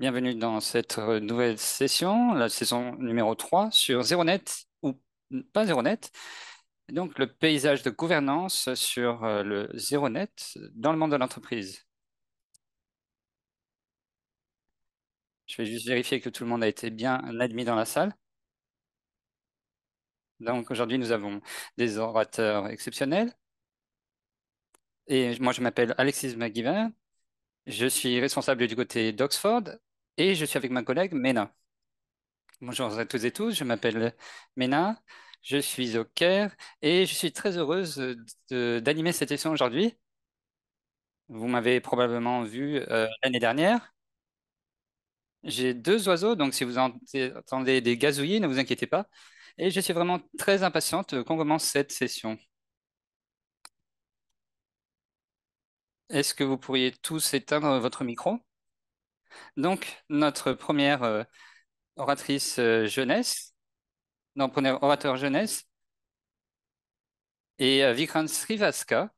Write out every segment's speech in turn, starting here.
Bienvenue dans cette euh, nouvelle session, la saison numéro 3 sur net ou pas net. Donc le paysage de gouvernance sur euh, le net dans le monde de l'entreprise. Je vais juste vérifier que tout le monde a été bien admis dans la salle. Donc aujourd'hui, nous avons des orateurs exceptionnels. Et moi, je m'appelle Alexis McGivern, je suis responsable du côté d'Oxford et je suis avec ma collègue Mena. Bonjour à toutes et tous, je m'appelle Mena, je suis au Caire et je suis très heureuse d'animer cette session aujourd'hui. Vous m'avez probablement vu euh, l'année dernière. J'ai deux oiseaux, donc si vous entendez des gazouillis, ne vous inquiétez pas. Et je suis vraiment très impatiente qu'on commence cette session. Est-ce que vous pourriez tous éteindre votre micro Donc, notre première euh, oratrice euh, jeunesse, non, premier orateur jeunesse, est euh, Vikrant Srivaska.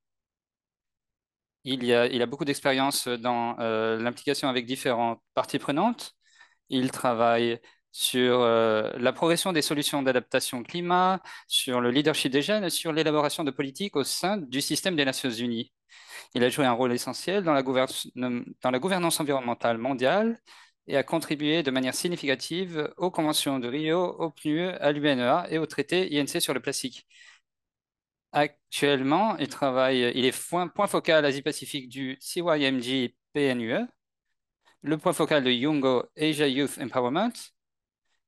Il, a, il a beaucoup d'expérience dans l'implication avec différentes parties prenantes. Il travaille sur la progression des solutions d'adaptation climat, sur le leadership des jeunes, sur l'élaboration de politiques au sein du système des Nations Unies. Il a joué un rôle essentiel dans la, gouvernance environnementale mondiale et a contribué de manière significative aux conventions de Rio, au PNUE, à l'UNEA et au traité INC sur le plastique. Actuellement, il travaille, il est point, focal Asie-Pacifique du CYMG PNUE, le point focal de Yungo Asia Youth Empowerment,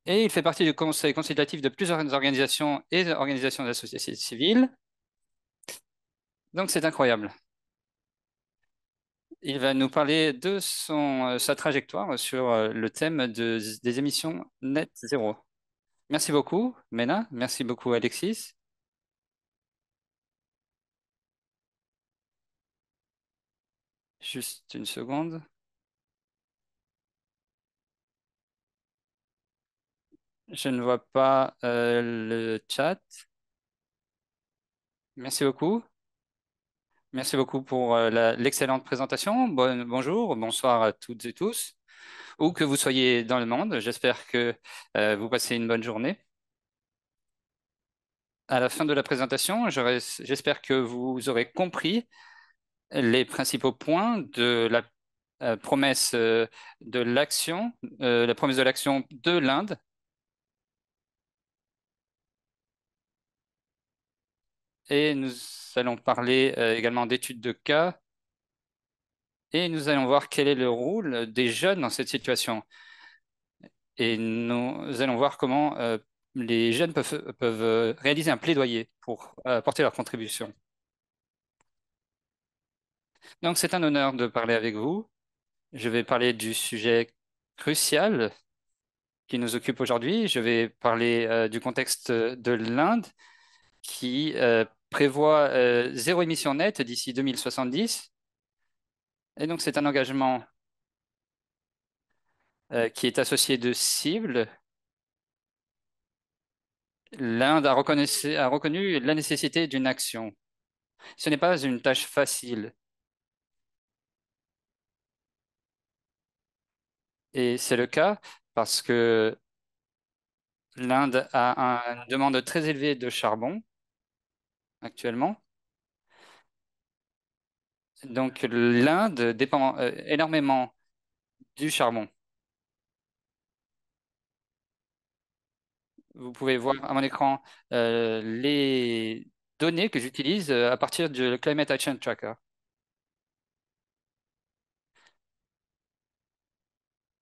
et il fait partie du conseil consultatif de plusieurs organisations et organisations de la société civile. Donc c'est incroyable. Il va nous parler de son, euh, sa trajectoire sur euh, le thème des émissions net zéro. Merci beaucoup, Mena. Merci beaucoup, Alexis. Juste une seconde. Je ne vois pas euh, le chat. Merci beaucoup. Merci beaucoup pour euh, l'excellente présentation. bonjour, bonsoir à toutes et tous, où que vous soyez dans le monde. J'espère que euh, vous passez une bonne journée. À la fin de la présentation, j'espère que vous aurez compris les principaux points de la euh, promesse de l'action, la promesse de l'action de l'Inde et nous allons parler euh, également d'études de cas et nous allons voir quel est le rôle des jeunes dans cette situation. Et nous allons voir comment euh, les jeunes peuvent, peuvent, euh, réaliser un plaidoyer pour apporter leur contribution. Donc c'est un honneur de parler avec vous. Je vais parler du sujet crucial qui nous occupe aujourd'hui. Je vais parler du contexte de l'Inde qui prévoit euh, zéro émission nette d'ici 2070. Et donc, c'est un engagement euh, qui est associé de cibles. L'Inde a reconnu la nécessité d'une action. Ce n'est pas une tâche facile. Et c'est le cas parce que l'Inde a une demande très élevée de charbon actuellement. Donc l'Inde dépend euh, énormément du charbon. Vous pouvez voir à mon écran euh, les données que j'utilise euh, à partir du Climate Action Tracker.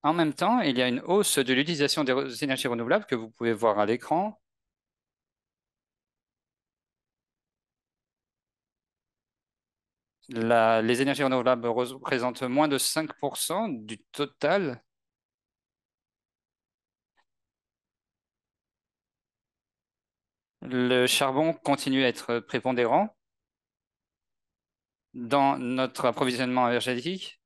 En même temps, il y a une hausse de l'utilisation des énergies renouvelables que vous pouvez voir à l'écran. les énergies renouvelables représentent moins de 5% du total. Le charbon continue à être prépondérant dans notre approvisionnement énergétique.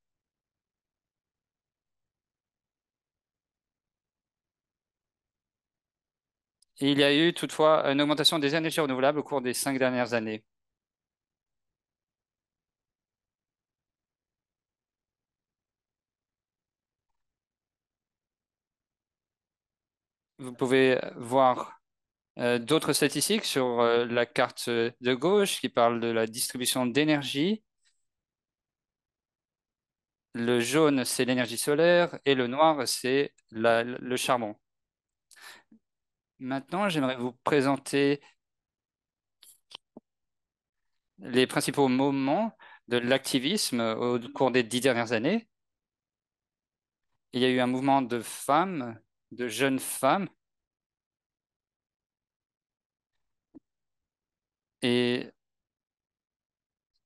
Il y a eu toutefois une augmentation des énergies renouvelables au cours des cinq dernières années. vous pouvez voir euh, d'autres statistiques sur euh, la carte de gauche qui parle de la distribution d'énergie. Le jaune, c'est l'énergie solaire et le noir, c'est le charbon. Maintenant, j'aimerais vous présenter les principaux moments de l'activisme au cours des dix dernières années. Il y a eu un mouvement de femmes de jeunes femmes. Et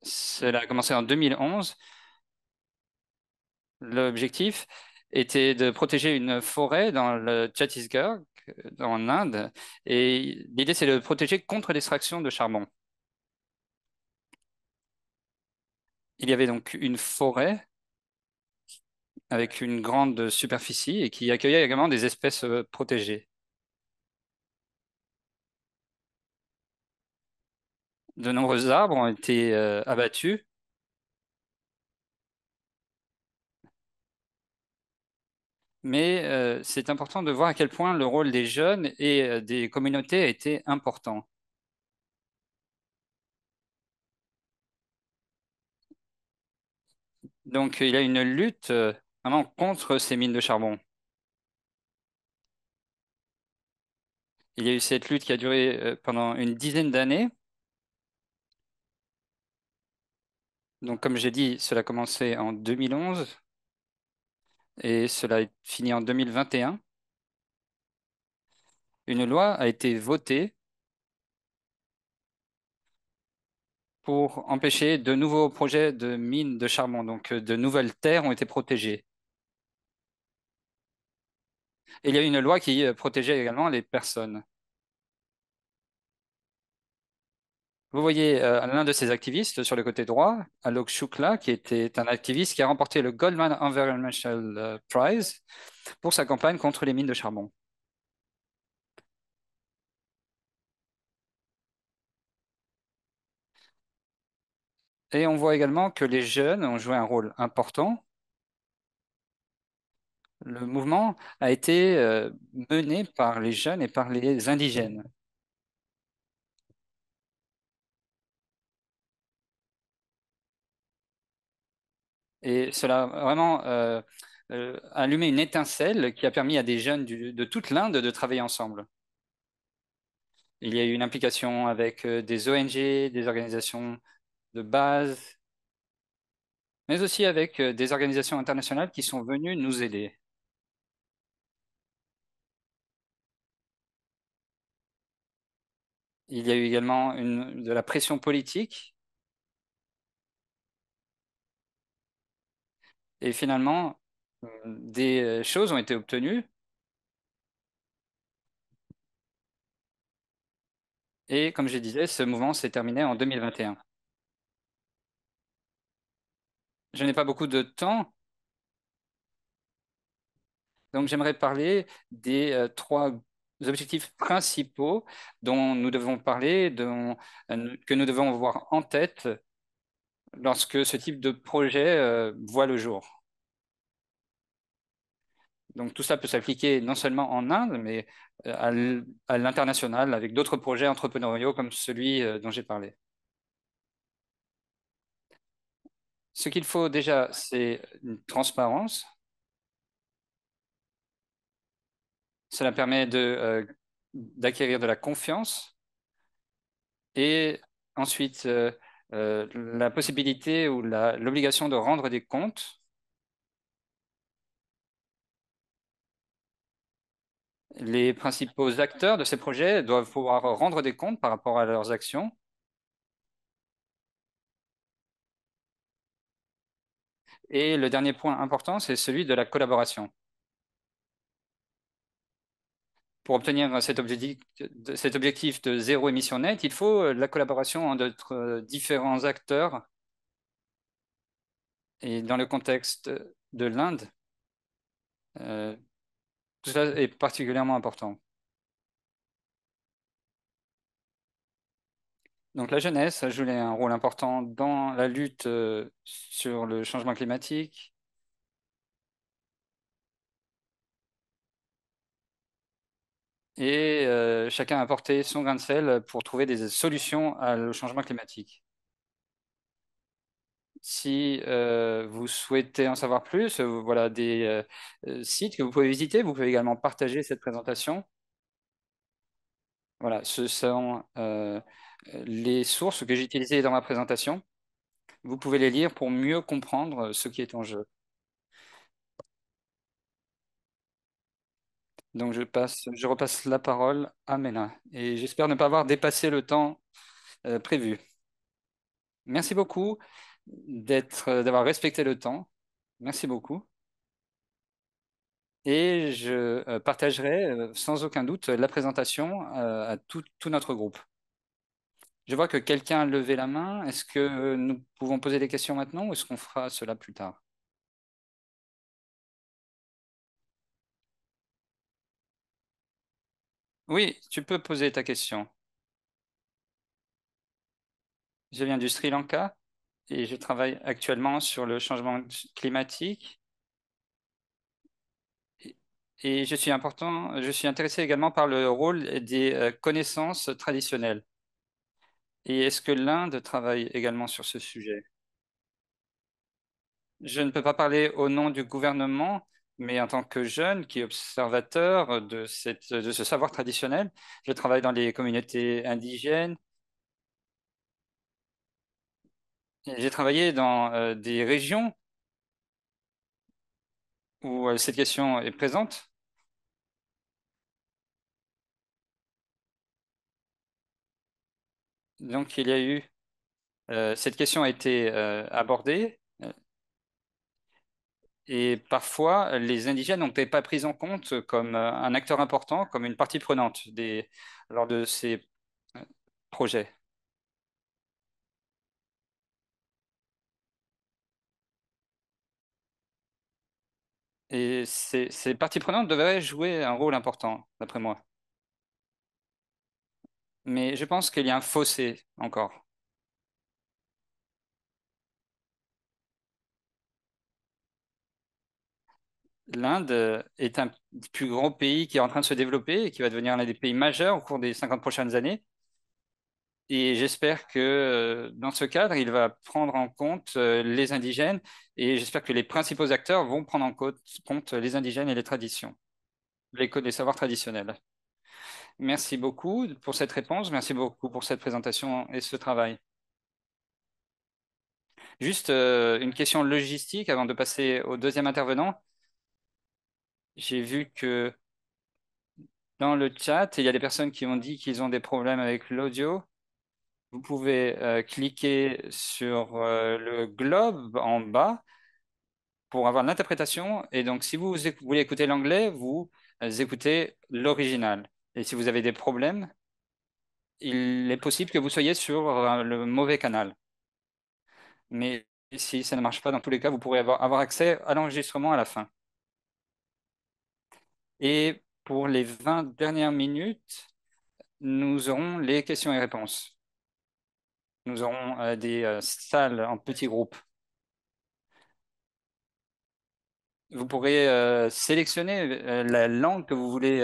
cela a commencé en 2011. L'objectif était de protéger une forêt dans le Chhattisgarh, en Inde, et l'idée c'est de protéger contre l'extraction de charbon. Il y avait donc une forêt avec une grande superficie et qui accueillait également des espèces euh, protégées. De nombreux arbres ont été euh, abattus. Mais euh, c'est important de voir à quel point le rôle des jeunes et des communautés a été important. Donc il y a une lutte ah contre ces mines de charbon. Il y a eu cette lutte qui a duré euh, pendant une dizaine d'années. Donc, comme j'ai dit, cela a commencé en 2011 et cela a fini en 2021. Une loi a été votée pour empêcher de nouveaux projets de mines de charbon. Donc, euh, de nouvelles terres ont été protégées. Et il y a une loi qui euh, protégeait également les personnes. Vous voyez euh, l'un de ces activistes sur le côté droit, Alok Shukla, qui était un activiste qui a remporté le Goldman Environmental euh, Prize pour sa campagne contre les mines de charbon. Et on voit également que les jeunes ont joué un rôle important le mouvement a été euh, mené par les jeunes et par les indigènes. Et cela a vraiment euh, euh, allumé une étincelle qui a permis à des jeunes de toute l'Inde de travailler ensemble. Il y a eu une implication avec des ONG, des organisations de base, mais aussi avec des organisations internationales qui sont venues nous aider. Il y a eu également de la pression politique. Et finalement, des euh, choses ont été obtenues. Et comme je disais, ce mouvement s'est terminé en 2021. Je n'ai pas beaucoup de temps, donc j'aimerais parler des euh, trois objectifs principaux dont nous devons parler, euh, que nous devons avoir en tête lorsque ce type de projet euh, voit le jour. Donc tout ça peut s'appliquer non seulement en Inde, mais euh, à l'international, avec d'autres projets entrepreneuriaux comme celui dont j'ai parlé. Ce qu'il faut déjà, c'est une transparence Cela permet euh, d'acquérir de, la confiance et ensuite euh, euh, la possibilité ou l'obligation de rendre des comptes les principaux acteurs de ces projets doivent pouvoir rendre des comptes par rapport à leurs actions. Et le dernier point important, c'est celui de la collaboration pour obtenir cet objectif, de zéro émission nette, il faut euh, la collaboration entre euh, différents acteurs. Et dans le contexte de l'Inde, euh, tout cela est particulièrement important. Donc la jeunesse a joué un rôle important dans la lutte sur le changement climatique et euh, chacun a apporté son grain de sel pour trouver des solutions au changement climatique. Si euh, vous souhaitez en savoir plus, euh, voilà des sites que vous pouvez visiter. Vous pouvez également partager cette présentation. Voilà, ce sont les sources que j'ai utilisées dans ma présentation. Vous pouvez les lire pour mieux comprendre ce qui est en jeu. Donc je passe, je repasse la parole à Mena et j'espère ne pas avoir dépassé le temps euh, prévu. Merci beaucoup d'être, euh, d'avoir respecté le temps. Merci beaucoup. Et je euh, partagerai sans aucun doute la présentation à, tout, notre groupe. Je vois que quelqu'un a levé la main. Est-ce que nous pouvons poser des questions maintenant ou est-ce qu'on fera cela plus tard Oui, tu peux poser ta question. Je viens du Sri Lanka et je travaille actuellement sur le changement climatique. Et je suis important, je suis intéressé également par le rôle des euh, connaissances traditionnelles. Et est-ce que l'Inde travaille également sur ce sujet Je ne peux pas parler au nom du gouvernement, mais en tant que jeune, qui est observateur de, de ce savoir traditionnel, je travaille dans les communautés indigènes. J'ai travaillé dans euh, des régions où euh, cette question est présente. Donc, il y a eu. Euh, cette question a été abordée et parfois, les indigènes n'ont pas pris en compte comme euh, un acteur important, comme une partie prenante des, lors de ces euh, projets. Et ces parties prenantes devraient jouer un rôle important, d'après moi. Mais je pense qu'il y a un fossé encore. l'Inde euh, est un plus grand pays qui est en train de se développer et qui va devenir l'un des pays majeurs au cours des 50 prochaines années. Et j'espère que euh, dans ce cadre, il va prendre en compte euh, les indigènes et j'espère que les principaux acteurs vont prendre en compte les indigènes et les traditions, les, les savoirs traditionnels. Merci beaucoup pour cette réponse, merci beaucoup pour cette présentation et ce travail. Juste une question logistique avant de passer au deuxième intervenant j'ai vu que dans le chat, il y a des personnes qui ont dit qu'ils ont des problèmes avec l'audio. Vous pouvez euh, cliquer sur euh, le globe en bas pour avoir l'interprétation. Et donc, si vous voulez écouter l'anglais, vous écoutez l'original. Et si vous avez des problèmes, il est possible que vous soyez sur euh, le mauvais canal. Mais si ça ne marche pas, dans tous les cas, vous pourrez avoir accès à l'enregistrement à la fin. Et pour les 20 dernières minutes, nous aurons les questions et réponses. Nous aurons euh, des euh, salles en petits groupes. Vous pourrez euh, sélectionner la langue que vous voulez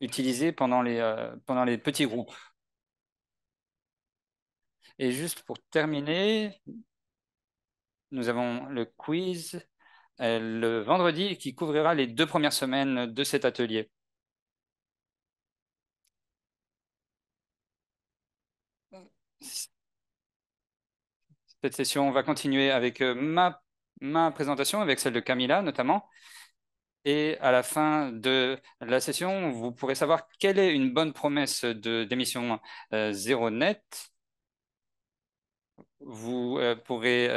utiliser pendant les, pendant les petits groupes. Et juste pour terminer, nous avons le quiz euh, le vendredi qui couvrira les deux premières semaines de cet atelier. Cette session va continuer avec euh, ma, ma présentation, avec celle de Camilla notamment. Et à la fin de la session, vous pourrez savoir quelle est une bonne promesse de d'émission euh, zéro net. Vous pourrez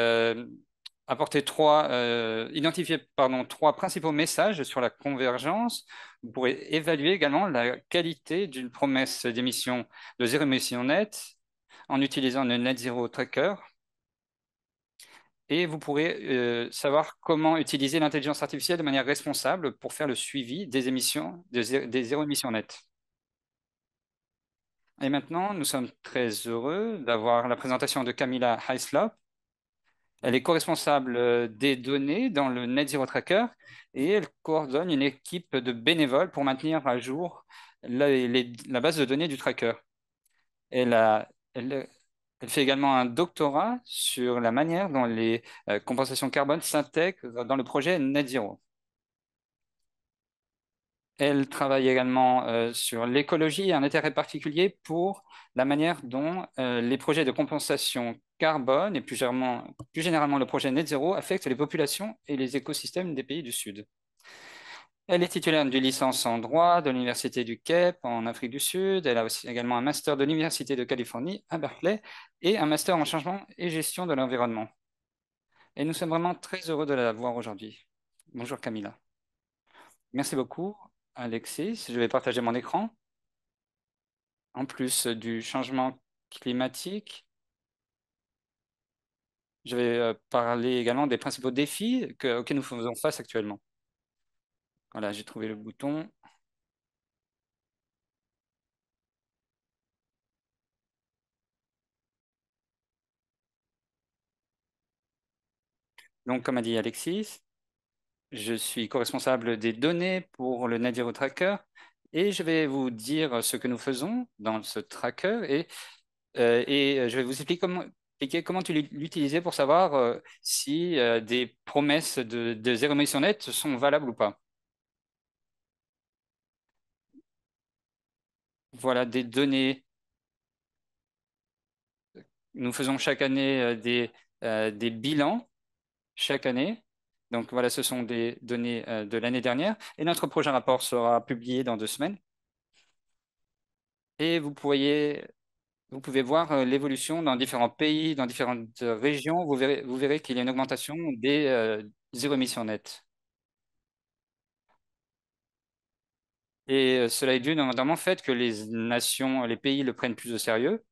apporter trois, euh, identifier pardon, trois principaux messages sur la convergence. Vous pourrez évaluer également la qualité d'une promesse d'émission de zéro émission nette en utilisant le Net Zero Tracker. Et vous pourrez euh, savoir comment utiliser l'intelligence artificielle de manière responsable pour faire le suivi des émissions, des zéro émissions nettes. Et maintenant, nous sommes très heureux d'avoir la présentation de Camilla Heislop, elle est co-responsable euh, des données dans le Net Zero Tracker et elle coordonne une équipe de bénévoles pour maintenir à jour la, base de données du tracker. Elle, fait également un doctorat sur la manière dont les euh, compensations carbone s'intègrent dans le projet Net Zero. Elle travaille également euh, sur l'écologie et un intérêt particulier pour la manière dont les projets de compensation carbone et plus généralement, le projet net zéro affecte les populations et les écosystèmes des pays du Sud. Elle est titulaire d'une licence en droit de l'Université du Cape en Afrique du Sud. Elle a aussi également un master de l'Université de Californie à Berkeley et un master en changement et gestion de l'environnement. Et nous sommes vraiment très heureux de la voir aujourd'hui. Bonjour Camilla. Merci beaucoup Alexis. Je vais partager mon écran. En plus du changement climatique, je vais euh, parler également des principaux défis que, auxquels nous faisons face actuellement. Voilà, j'ai trouvé le bouton. Donc, comme a dit Alexis, je suis co-responsable des données pour le Nadiro Tracker et je vais vous dire ce que nous faisons dans ce tracker et, euh, et euh, je vais vous expliquer comment, comment tu l'utilisais pour savoir euh, si euh, des promesses de, zéro émission nette sont valables ou pas. Voilà des données. Nous faisons chaque année euh, des, des bilans, chaque année. Donc voilà, ce sont des données de l'année dernière. Et notre prochain rapport sera publié dans deux semaines. Et vous pourriez vous pouvez voir euh, l'évolution dans différents pays, dans différentes euh, régions. Vous verrez, qu'il y a une augmentation des euh, zéro émissions nettes. Et cela est dû notamment au fait que les nations, les pays le prennent plus au sérieux.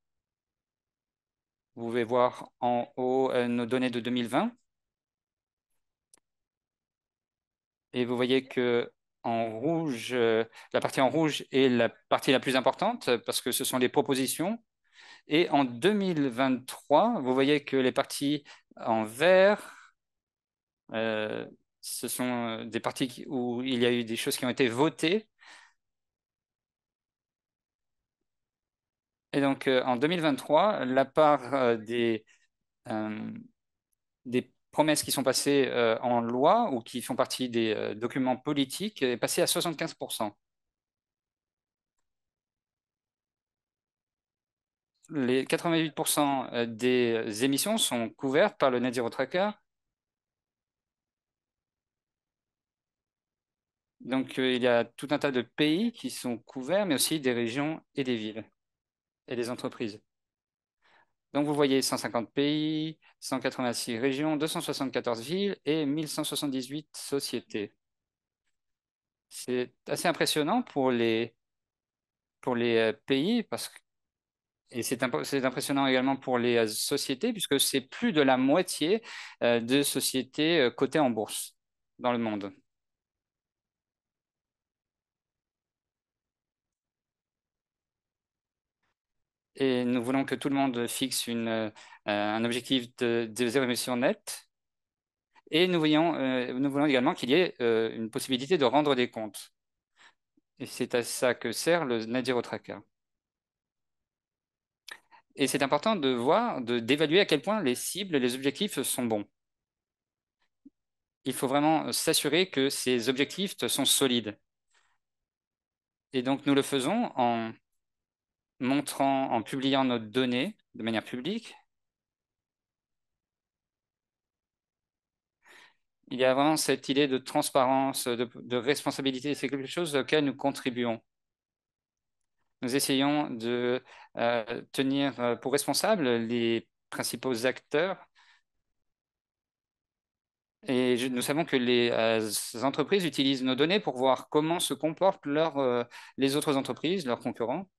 Vous pouvez voir en haut nos données de 2020. Et vous voyez que en rouge, la partie en rouge est la partie la plus importante parce que ce sont les propositions et en 2023, vous voyez que les parties en vert, euh, ce sont euh, des parties où il y a eu des choses qui ont été votées. Et donc, euh, en 2023, la part des promesses qui sont passées en loi ou qui font partie des documents politiques est passée à 75%. les 88% euh, des émissions sont couvertes par le Net Zero Tracker. Donc, euh, il y a tout un tas de pays qui sont couverts, mais aussi des régions et des villes et des entreprises. Donc, vous voyez 150 pays, 186 régions, 274 villes et 1178 sociétés. C'est assez impressionnant pour les, pour les euh, pays parce que et c'est impressionnant également pour les euh, sociétés, puisque c'est plus de la moitié euh, de sociétés euh, cotées en bourse dans le monde. et nous voulons que tout le monde fixe une, un objectif de, zéro émission nette. Et nous, voulons également qu'il y ait une possibilité de rendre des comptes. Et c'est à ça que sert le Net Zero Tracker. Et c'est important de voir, d'évaluer à quel point les cibles les objectifs sont bons. Il faut vraiment euh, s'assurer que ces objectifs sont solides. Et donc, nous le faisons en montrant, en publiant nos données de manière publique. Il y a vraiment cette idée de transparence, de responsabilité. C'est quelque chose auquel nous contribuons. Nous essayons de euh, tenir euh, pour responsables les principaux acteurs. Et nous savons que les euh, entreprises utilisent nos données pour voir comment se comportent les autres entreprises, leurs concurrents.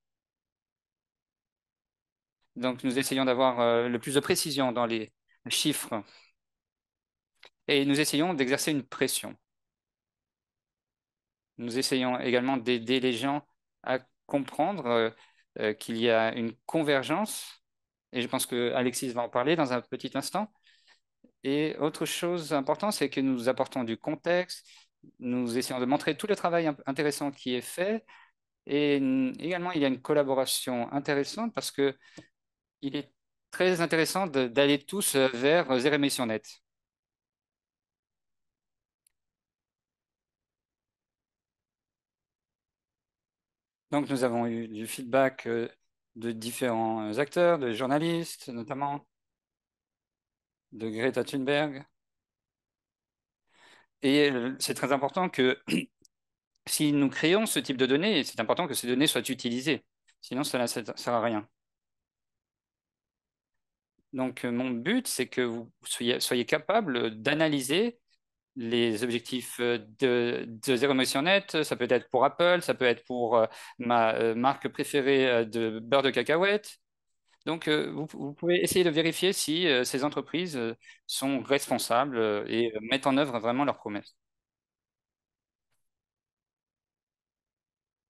Donc, nous essayons d'avoir le plus de précision dans les chiffres. Et nous essayons d'exercer une pression. Nous essayons également d'aider les gens à comprendre euh, euh, qu'il y a une convergence, et je pense que Alexis va en parler dans un petit instant. Et autre chose importante, c'est que nous apportons du contexte, nous essayons de montrer tout le travail intéressant qui est fait, et également il y a une collaboration intéressante parce que il est très intéressant d'aller tous euh, vers zéro Donc, nous avons eu du feedback euh, de différents euh, acteurs, de journalistes notamment, de Greta Thunberg. Et euh, c'est très important que si nous créons ce type de données, c'est important que ces données soient utilisées. Sinon, cela ne sert à rien. Donc, mon but, c'est que vous soyez, soyez capable d'analyser les objectifs euh, de, de, zéro émission nette, ça peut être pour Apple, ça peut être pour euh, ma euh, marque préférée de beurre de cacahuète. Donc, vous, vous pouvez essayer de vérifier si ces entreprises sont responsables et mettent en œuvre vraiment leurs promesses.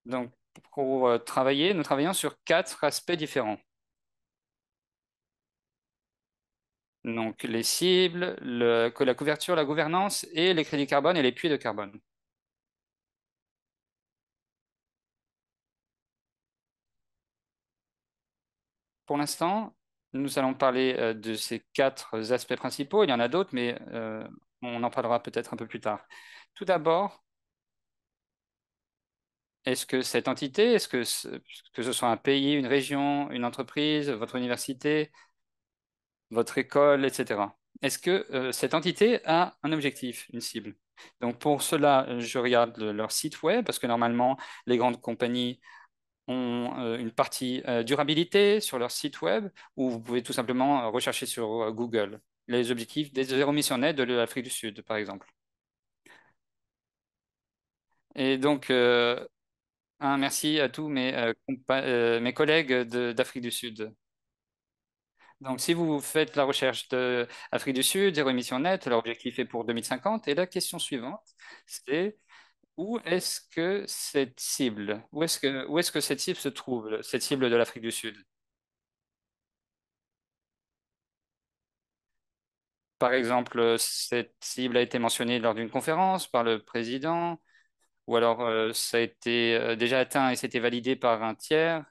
Donc, pour travailler, nous travaillons sur quatre aspects différents. Donc les cibles, que la couverture, la gouvernance et les crédits carbone et les puits de carbone. Pour l'instant, nous allons parler euh, de ces quatre aspects principaux. Il y en a d'autres, mais euh, on en parlera peut-être un peu plus tard. Tout d'abord, est-ce que cette entité, est ce, que ce soit un pays, une région, une entreprise, votre université, votre école, etc. Est-ce que euh, cette entité a un objectif, une cible Donc pour cela, je regarde leur site web, parce que normalement, les grandes compagnies ont euh, une partie euh, durabilité sur leur site web, ou vous pouvez tout simplement rechercher sur Google les objectifs des zéro missionnaires de l'Afrique du Sud, par exemple. Et donc, un merci à tous mes collègues d'Afrique du Sud. Donc, si vous faites la recherche d'Afrique du Sud, zéro émission nette, l'objectif est pour 2050. Et la question suivante, c'est où est-ce que cette cible, où est-ce que, où est-ce que cette cible se trouve, cette cible de l'Afrique du Sud Par exemple, cette cible a été mentionnée lors d'une conférence par le président, ou alors euh, ça a été euh, déjà atteint et c'était validé par un tiers.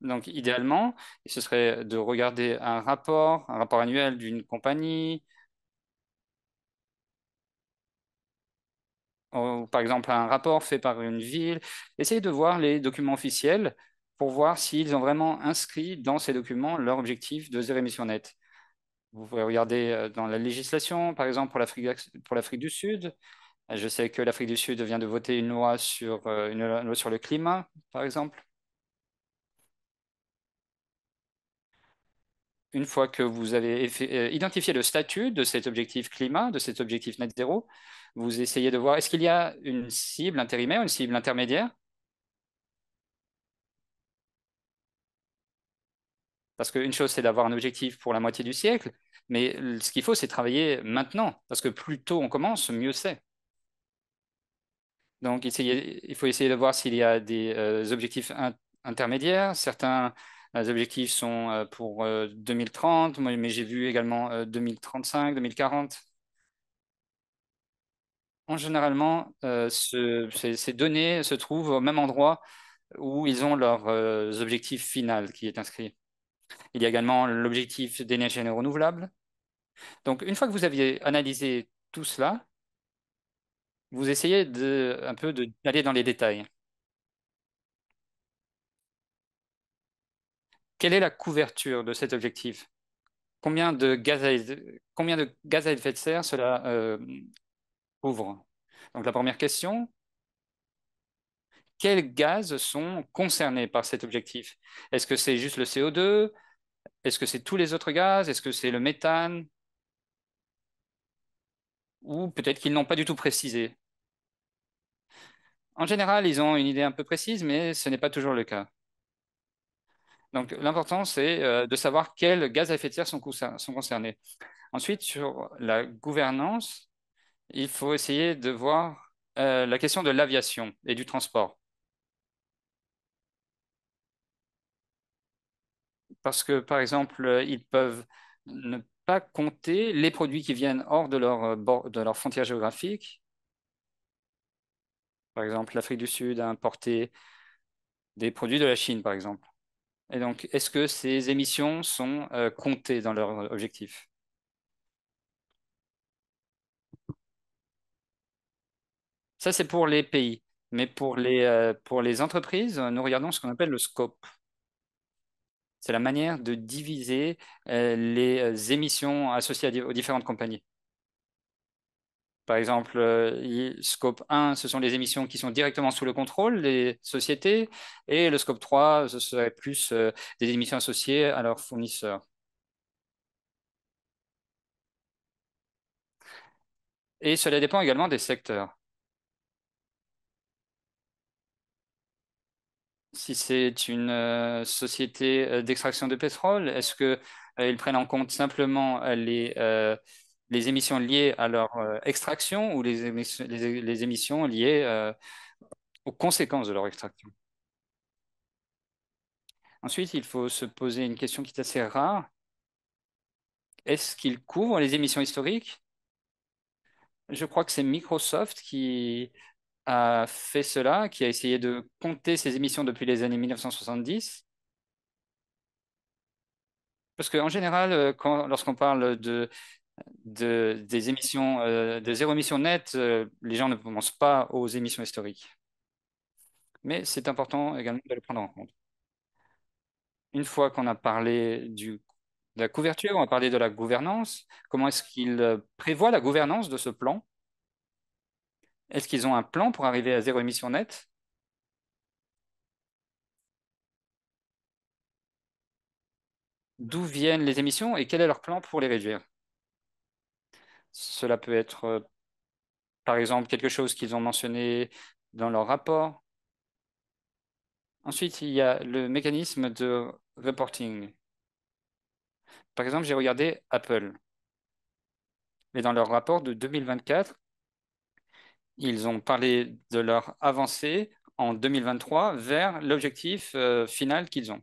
Donc, idéalement, ce serait de regarder un rapport, un rapport annuel d'une compagnie, ou, par exemple un rapport fait par une ville. Essayez de voir les documents officiels pour voir s'ils ont vraiment inscrit dans ces documents leur objectif de zéro émission nette. Vous pouvez regarder euh, dans la législation, par exemple pour l'Afrique du Sud. Je sais que l'Afrique du Sud vient de voter une loi sur, euh, une loi sur le climat, par exemple. une fois que vous avez euh, identifié le statut de cet objectif climat, de cet objectif net zéro, vous essayez de voir est-ce qu'il y a une cible intérimaire, une cible intermédiaire Parce qu'une chose, c'est d'avoir un objectif pour la moitié du siècle, mais ce qu'il faut, c'est travailler maintenant. Parce que plus tôt on commence, mieux c'est. Donc, il faut essayer de voir s'il y a des euh, objectifs intermédiaires, certains les objectifs sont euh, pour 2030, euh, mais j'ai vu également 2035, euh, 2040. En généralement, ces, données se trouvent au même endroit où ils ont leurs objectifs final qui est inscrit. Il y a également l'objectif d'énergie renouvelable. Donc, une fois que vous aviez analysé tout cela, vous essayez un peu d'aller dans les détails. Quelle est la couverture de cet objectif combien de, gaz à, combien de effet de serre cela euh, ouvre couvre Donc la première question, quels gaz sont concernés par cet objectif Est-ce que c'est juste le CO2 Est-ce que c'est tous les autres gaz Est-ce que c'est le méthane Ou peut-être qu'ils n'ont pas du tout précisé. En général, ils ont une idée un peu précise, mais ce n'est pas toujours le cas. Donc, l'important, c'est euh, de savoir quels gaz à effet de serre sont, concernés. Ensuite, sur la gouvernance, il faut essayer de voir euh, la question de l'aviation et du transport. Parce que, par exemple, ils peuvent ne pas compter les produits qui viennent hors de leur, euh, de leur frontière géographique. Par exemple, l'Afrique du Sud a importé des produits de la Chine, par exemple. Et donc, est-ce que ces émissions sont euh, comptées dans leur objectif Ça, c'est pour les pays. Mais pour les, euh, pour les entreprises, nous regardons ce qu'on appelle le scope. C'est la manière de diviser euh, les émissions associées aux différentes compagnies. Par exemple, euh, scope 1, ce sont les émissions qui sont directement sous le contrôle des sociétés, et le scope 3, ce serait plus euh, des émissions associées à leurs fournisseurs. Et cela dépend également des secteurs. Si c'est une euh, société d'extraction de pétrole, est-ce qu'ils prennent en compte simplement les les émissions liées à leur euh, extraction ou les, émissions, les, émissions liées euh, aux conséquences de leur extraction. Ensuite, il faut se poser une question qui est assez rare. Est-ce qu'il couvre les émissions historiques Je crois que c'est Microsoft qui a fait cela, qui a essayé de compter ses émissions depuis les années 1970. Parce qu'en général, euh, lorsqu'on parle de de, des émissions, euh, de zéro émission nette, euh, les gens ne pensent pas aux émissions historiques. Mais c'est important également de le prendre en compte. Une fois qu'on a parlé du, de la couverture, on a parlé de la gouvernance, comment est-ce qu'ils euh, prévoient la gouvernance de ce plan Est-ce qu'ils ont un plan pour arriver à zéro émission nette D'où viennent les émissions et quel est leur plan pour les réduire cela peut être, euh, par exemple, quelque chose qu'ils ont mentionné dans leur rapport. Ensuite, il y a le mécanisme de reporting. Par exemple, j'ai regardé Apple. Mais dans leur rapport de 2024, ils ont parlé de leur avancée en 2023 vers l'objectif euh, final qu'ils ont.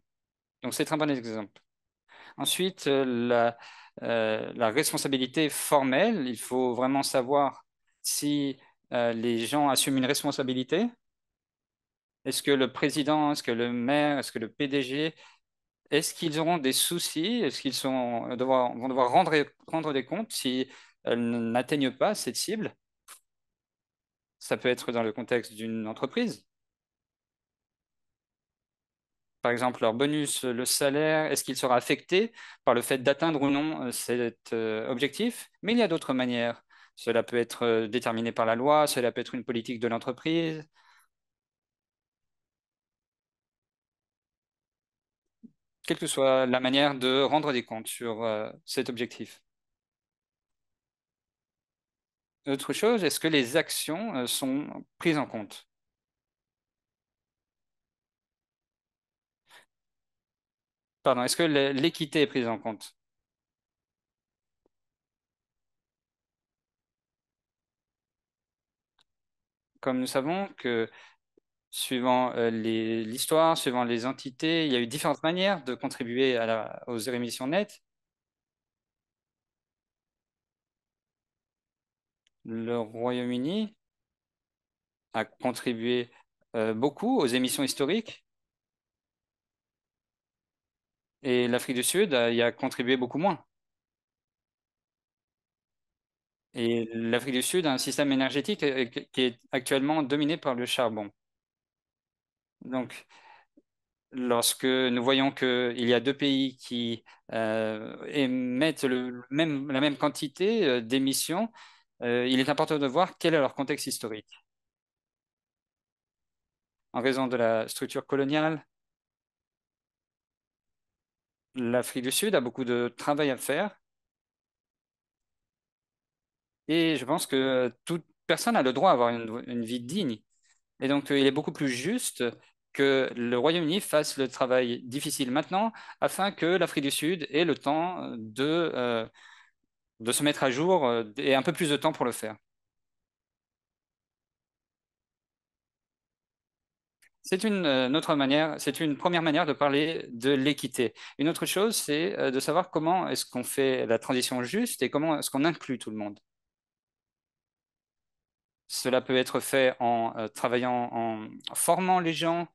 Donc, c'est un bon exemple. Ensuite, euh, la, euh, la responsabilité formelle. Il faut vraiment savoir si euh, les gens assument une responsabilité. Est-ce que le président, est-ce que le maire, est-ce que le PDG, est-ce qu'ils auront des soucis Est-ce qu'ils vont devoir rendre, rendre des comptes si elles n'atteignent pas cette cible Ça peut être dans le contexte d'une entreprise par exemple leur bonus, le salaire, est-ce qu'il sera affecté par le fait d'atteindre ou non euh, cet euh, objectif Mais il y a d'autres manières. Cela peut être euh, déterminé par la loi, cela peut être une politique de l'entreprise. Quelle que soit la manière de rendre des comptes sur cet objectif. Autre chose, est-ce que les actions sont prises en compte Pardon, est-ce que l'équité est prise en compte Comme nous savons que suivant euh, l'histoire, suivant les entités, il y a eu différentes manières de contribuer aux émissions nettes. Le Royaume-Uni a contribué euh, beaucoup aux émissions historiques. Et l'Afrique du Sud euh, y a contribué beaucoup moins. Et l'Afrique du Sud a un système énergétique euh, qui est actuellement dominé par le charbon. Donc, lorsque nous voyons qu'il y a deux pays qui euh, émettent la même quantité d'émissions, il est important de voir quel est leur contexte historique. En raison de la structure coloniale, l'Afrique du Sud a beaucoup de travail à faire. Et je pense que toute personne a le droit d'avoir une, une, vie digne. Et donc, il est beaucoup plus juste que le Royaume-Uni fasse le travail difficile maintenant afin que l'Afrique du Sud ait le temps de, euh, de se mettre à jour euh, et un peu plus de temps pour le faire. C'est euh, une, autre manière, c'est une première manière de parler de l'équité. Une autre chose, c'est euh, de savoir comment est-ce qu'on fait la transition juste et comment est-ce qu'on inclut tout le monde. Cela peut être fait en euh, travaillant, en formant les gens,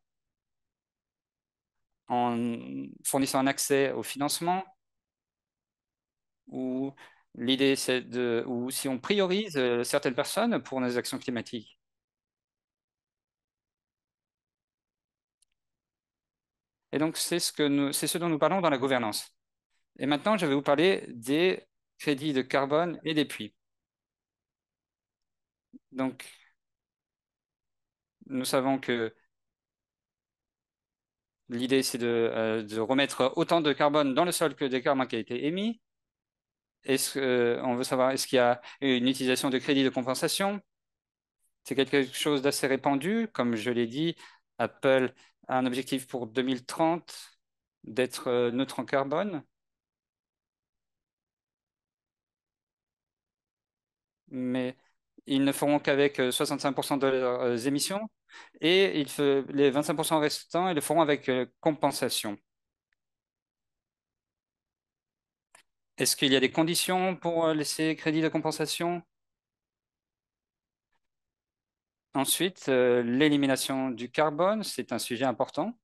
en fournissant un accès au financement, ou l'idée c'est de, ou si on priorise certaines personnes pour nos actions climatiques. Et donc, c'est ce, que nous, ce dont nous parlons dans la gouvernance. Et maintenant, je vais vous parler des crédits de carbone et des puits. Donc, nous savons que l'idée, c'est de, euh, de, remettre autant de carbone dans le sol que des carbones qui ont été émis. Est-ce, qu'on euh, on veut savoir, est-ce qu'il y a une utilisation de crédits de compensation C'est quelque chose d'assez répandu. Comme je l'ai dit, Apple un objectif pour 2030 d'être euh, neutre en carbone. Mais ils ne feront qu'avec 65% euh, de leurs euh, émissions et les 25% restants, ils le feront avec compensation. Est-ce qu'il y a des conditions pour laisser crédit de compensation Ensuite, euh, l'élimination du carbone, c'est un sujet important.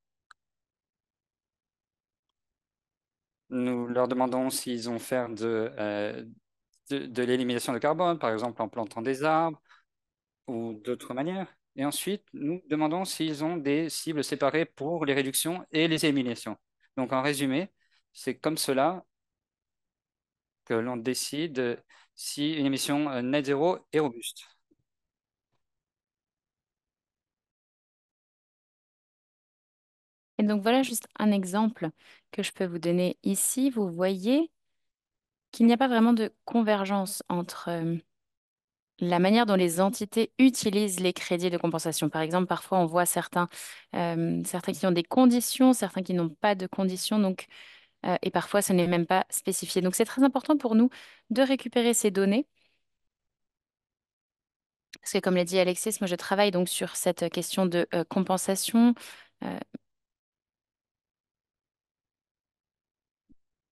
Nous leur demandons s'ils ont fait euh, de, l'élimination de carbone, par exemple en plantant des arbres ou d'autres manières. Et ensuite, nous demandons s'ils ont des cibles séparées pour les réductions et les éliminations. Donc, en résumé, c'est comme cela que l'on décide si une émission euh, net zéro est robuste. Et donc voilà juste un exemple que je peux vous donner ici. Vous voyez qu'il n'y a pas vraiment de convergence entre euh, la manière dont les entités utilisent les crédits de compensation. Par exemple, parfois on voit certains, euh, certains qui ont des conditions, certains qui n'ont pas de conditions, donc, euh, et parfois ce n'est même pas spécifié. Donc c'est très important pour nous de récupérer ces données. Parce que comme l'a dit Alexis, moi je travaille donc sur cette question de compensation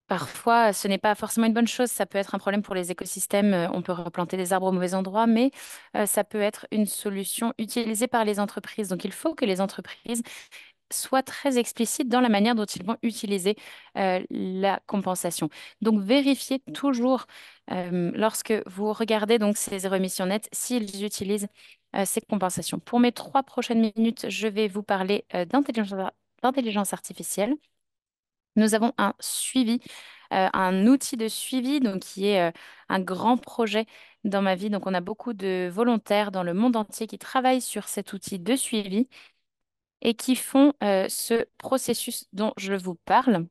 Parfois, ce n'est pas forcément une bonne chose. Ça peut être un problème pour les écosystèmes. Euh, on peut replanter des arbres au mauvais endroit, mais euh, ça peut être une solution utilisée par les entreprises. Donc, il faut que les entreprises soient très explicites dans la manière dont ils vont utiliser euh, la compensation. Donc, vérifiez toujours lorsque vous regardez donc ces remissions nettes s'ils utilisent ces compensations. Pour mes trois prochaines minutes, je vais vous parler d'intelligence artificielle. Nous avons un suivi, euh, un outil de suivi, donc qui est euh, un grand projet dans ma vie. Donc, on a beaucoup de volontaires dans le monde entier qui travaillent sur cet outil de suivi et qui font euh, ce processus dont je vous parle.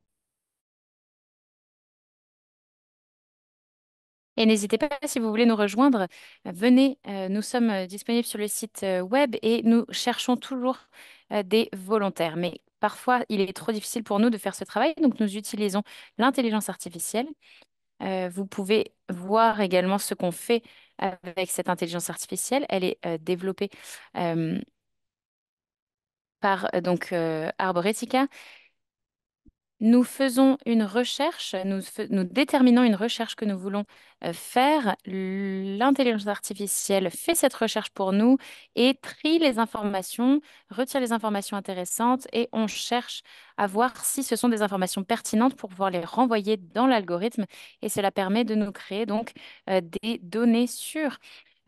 Et n'hésitez pas, si vous voulez nous rejoindre, venez, nous sommes disponibles sur le site web et nous cherchons toujours des volontaires. Mais parfois, il est trop difficile pour nous de faire ce travail, donc nous utilisons l'intelligence artificielle. Euh, vous pouvez voir également ce qu'on fait avec cette intelligence artificielle. Elle est euh, développée euh, par donc Arboretica nous faisons une recherche, nous, déterminons une recherche que nous voulons euh, faire. L'intelligence artificielle fait cette recherche pour nous et trie les informations, retire les informations intéressantes et on cherche à voir si ce sont des informations pertinentes pour pouvoir les renvoyer dans l'algorithme et cela permet de nous créer donc euh, des données sur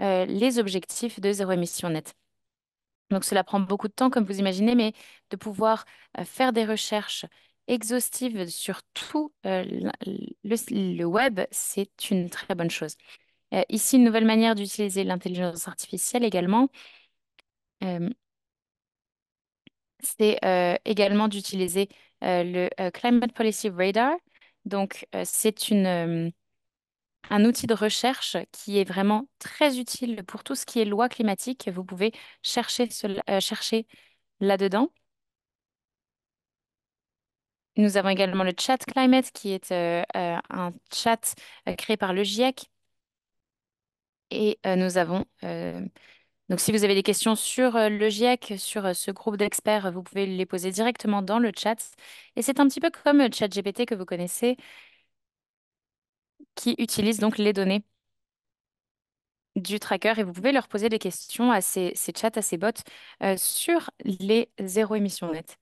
euh, les objectifs de zéro émission nette. Donc cela prend beaucoup de temps, comme vous imaginez, mais de pouvoir faire des recherches exhaustive sur tout euh, le, web, c'est une très bonne chose. Euh, ici, une nouvelle manière d'utiliser l'intelligence artificielle également, euh, c'est également d'utiliser le Climate Policy Radar. Donc, c'est un outil de recherche qui est vraiment très utile pour tout ce qui est loi climatique. Vous pouvez chercher, chercher là-dedans. Nous avons également le chat Climate, qui est euh, euh, un chat euh, créé par le GIEC. Et nous avons donc, si vous avez des questions sur le GIEC, sur ce groupe d'experts, vous pouvez les poser directement dans le chat. Et c'est un petit peu comme le chat GPT que vous connaissez, qui utilise donc les données du tracker. Et vous pouvez leur poser des questions à ces, chats, à ces bots, sur les zéro émissions nettes.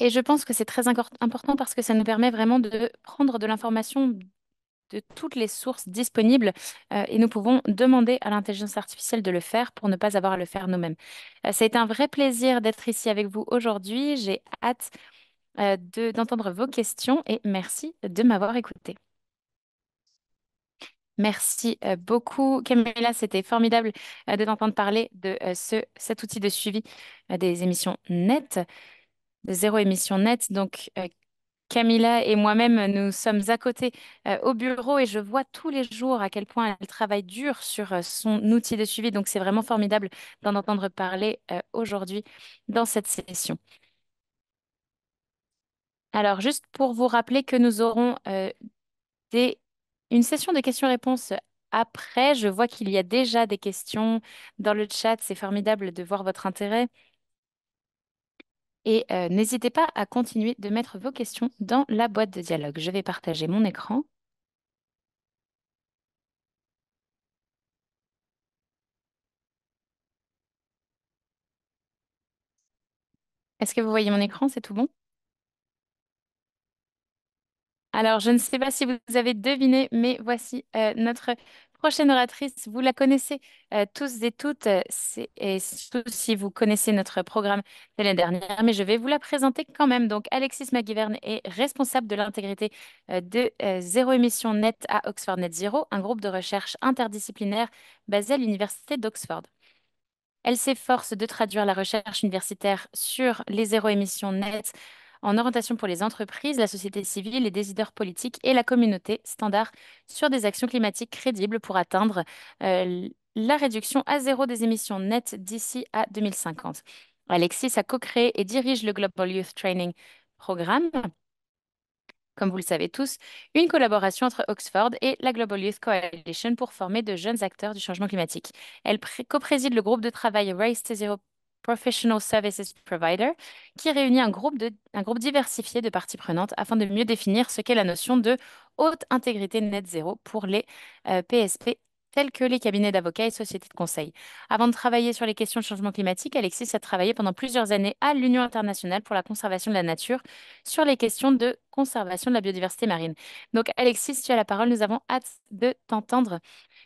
Et je pense que c'est très important parce que ça nous permet vraiment de prendre de l'information de toutes les sources disponibles euh, et nous pouvons demander à l'intelligence artificielle de le faire pour ne pas avoir à le faire nous-mêmes. Euh, ça a été un vrai plaisir d'être ici avec vous aujourd'hui. J'ai hâte euh, d'entendre vos questions et merci de m'avoir écouté. Merci beaucoup, Camilla. C'était formidable de t'entendre parler de cet outil de suivi des émissions nettes de zéro émission nette. Donc, euh, Camilla et moi-même, nous sommes à côté euh, au bureau et je vois tous les jours à quel point elle travaille dur sur euh, son outil de suivi. Donc, c'est vraiment formidable d'en entendre parler aujourd'hui dans cette session. Alors, juste pour vous rappeler que nous aurons une session de questions-réponses après. Je vois qu'il y a déjà des questions dans le chat. C'est formidable de voir votre intérêt. Et euh, n'hésitez pas à continuer de mettre vos questions dans la boîte de dialogue. Je vais partager mon écran. Est-ce que vous voyez mon écran C'est tout bon alors, je ne sais pas si vous avez deviné, mais voici euh, notre prochaine oratrice, vous la connaissez euh, tous et toutes, euh, et surtout si vous connaissez notre programme de l'année dernière, mais je vais vous la présenter quand même. Donc, Alexis McGivern est responsable de l'intégrité euh, de Zéro Émission Net à Oxford Net Zero, un groupe de recherche interdisciplinaire basé à l'Université d'Oxford. Elle s'efforce de traduire la recherche universitaire sur les zéro émissions nettes en orientation pour les entreprises, la société civile, les décideurs politiques et la communauté standard sur des actions climatiques crédibles pour atteindre euh, la réduction à zéro des émissions nettes d'ici à 2050. Alexis a co-créé et dirige le Global Youth Training Programme comme vous le savez tous, une collaboration entre Oxford et la Global Youth Coalition pour former de jeunes acteurs du changement climatique. Elle co-préside le groupe de travail Race to Zero Professional Services Provider, qui réunit un groupe, groupe diversifié de parties prenantes afin de mieux définir ce qu'est la notion de haute intégrité net zéro pour les PSP euh, tels que les cabinets d'avocats et sociétés de conseil. Avant de travailler sur les questions de changement climatique, Alexis a travaillé pendant plusieurs années à l'Union internationale pour la conservation de la nature sur les questions de conservation de la biodiversité marine. Donc Alexis, tu as la parole, nous avons hâte de t'entendre.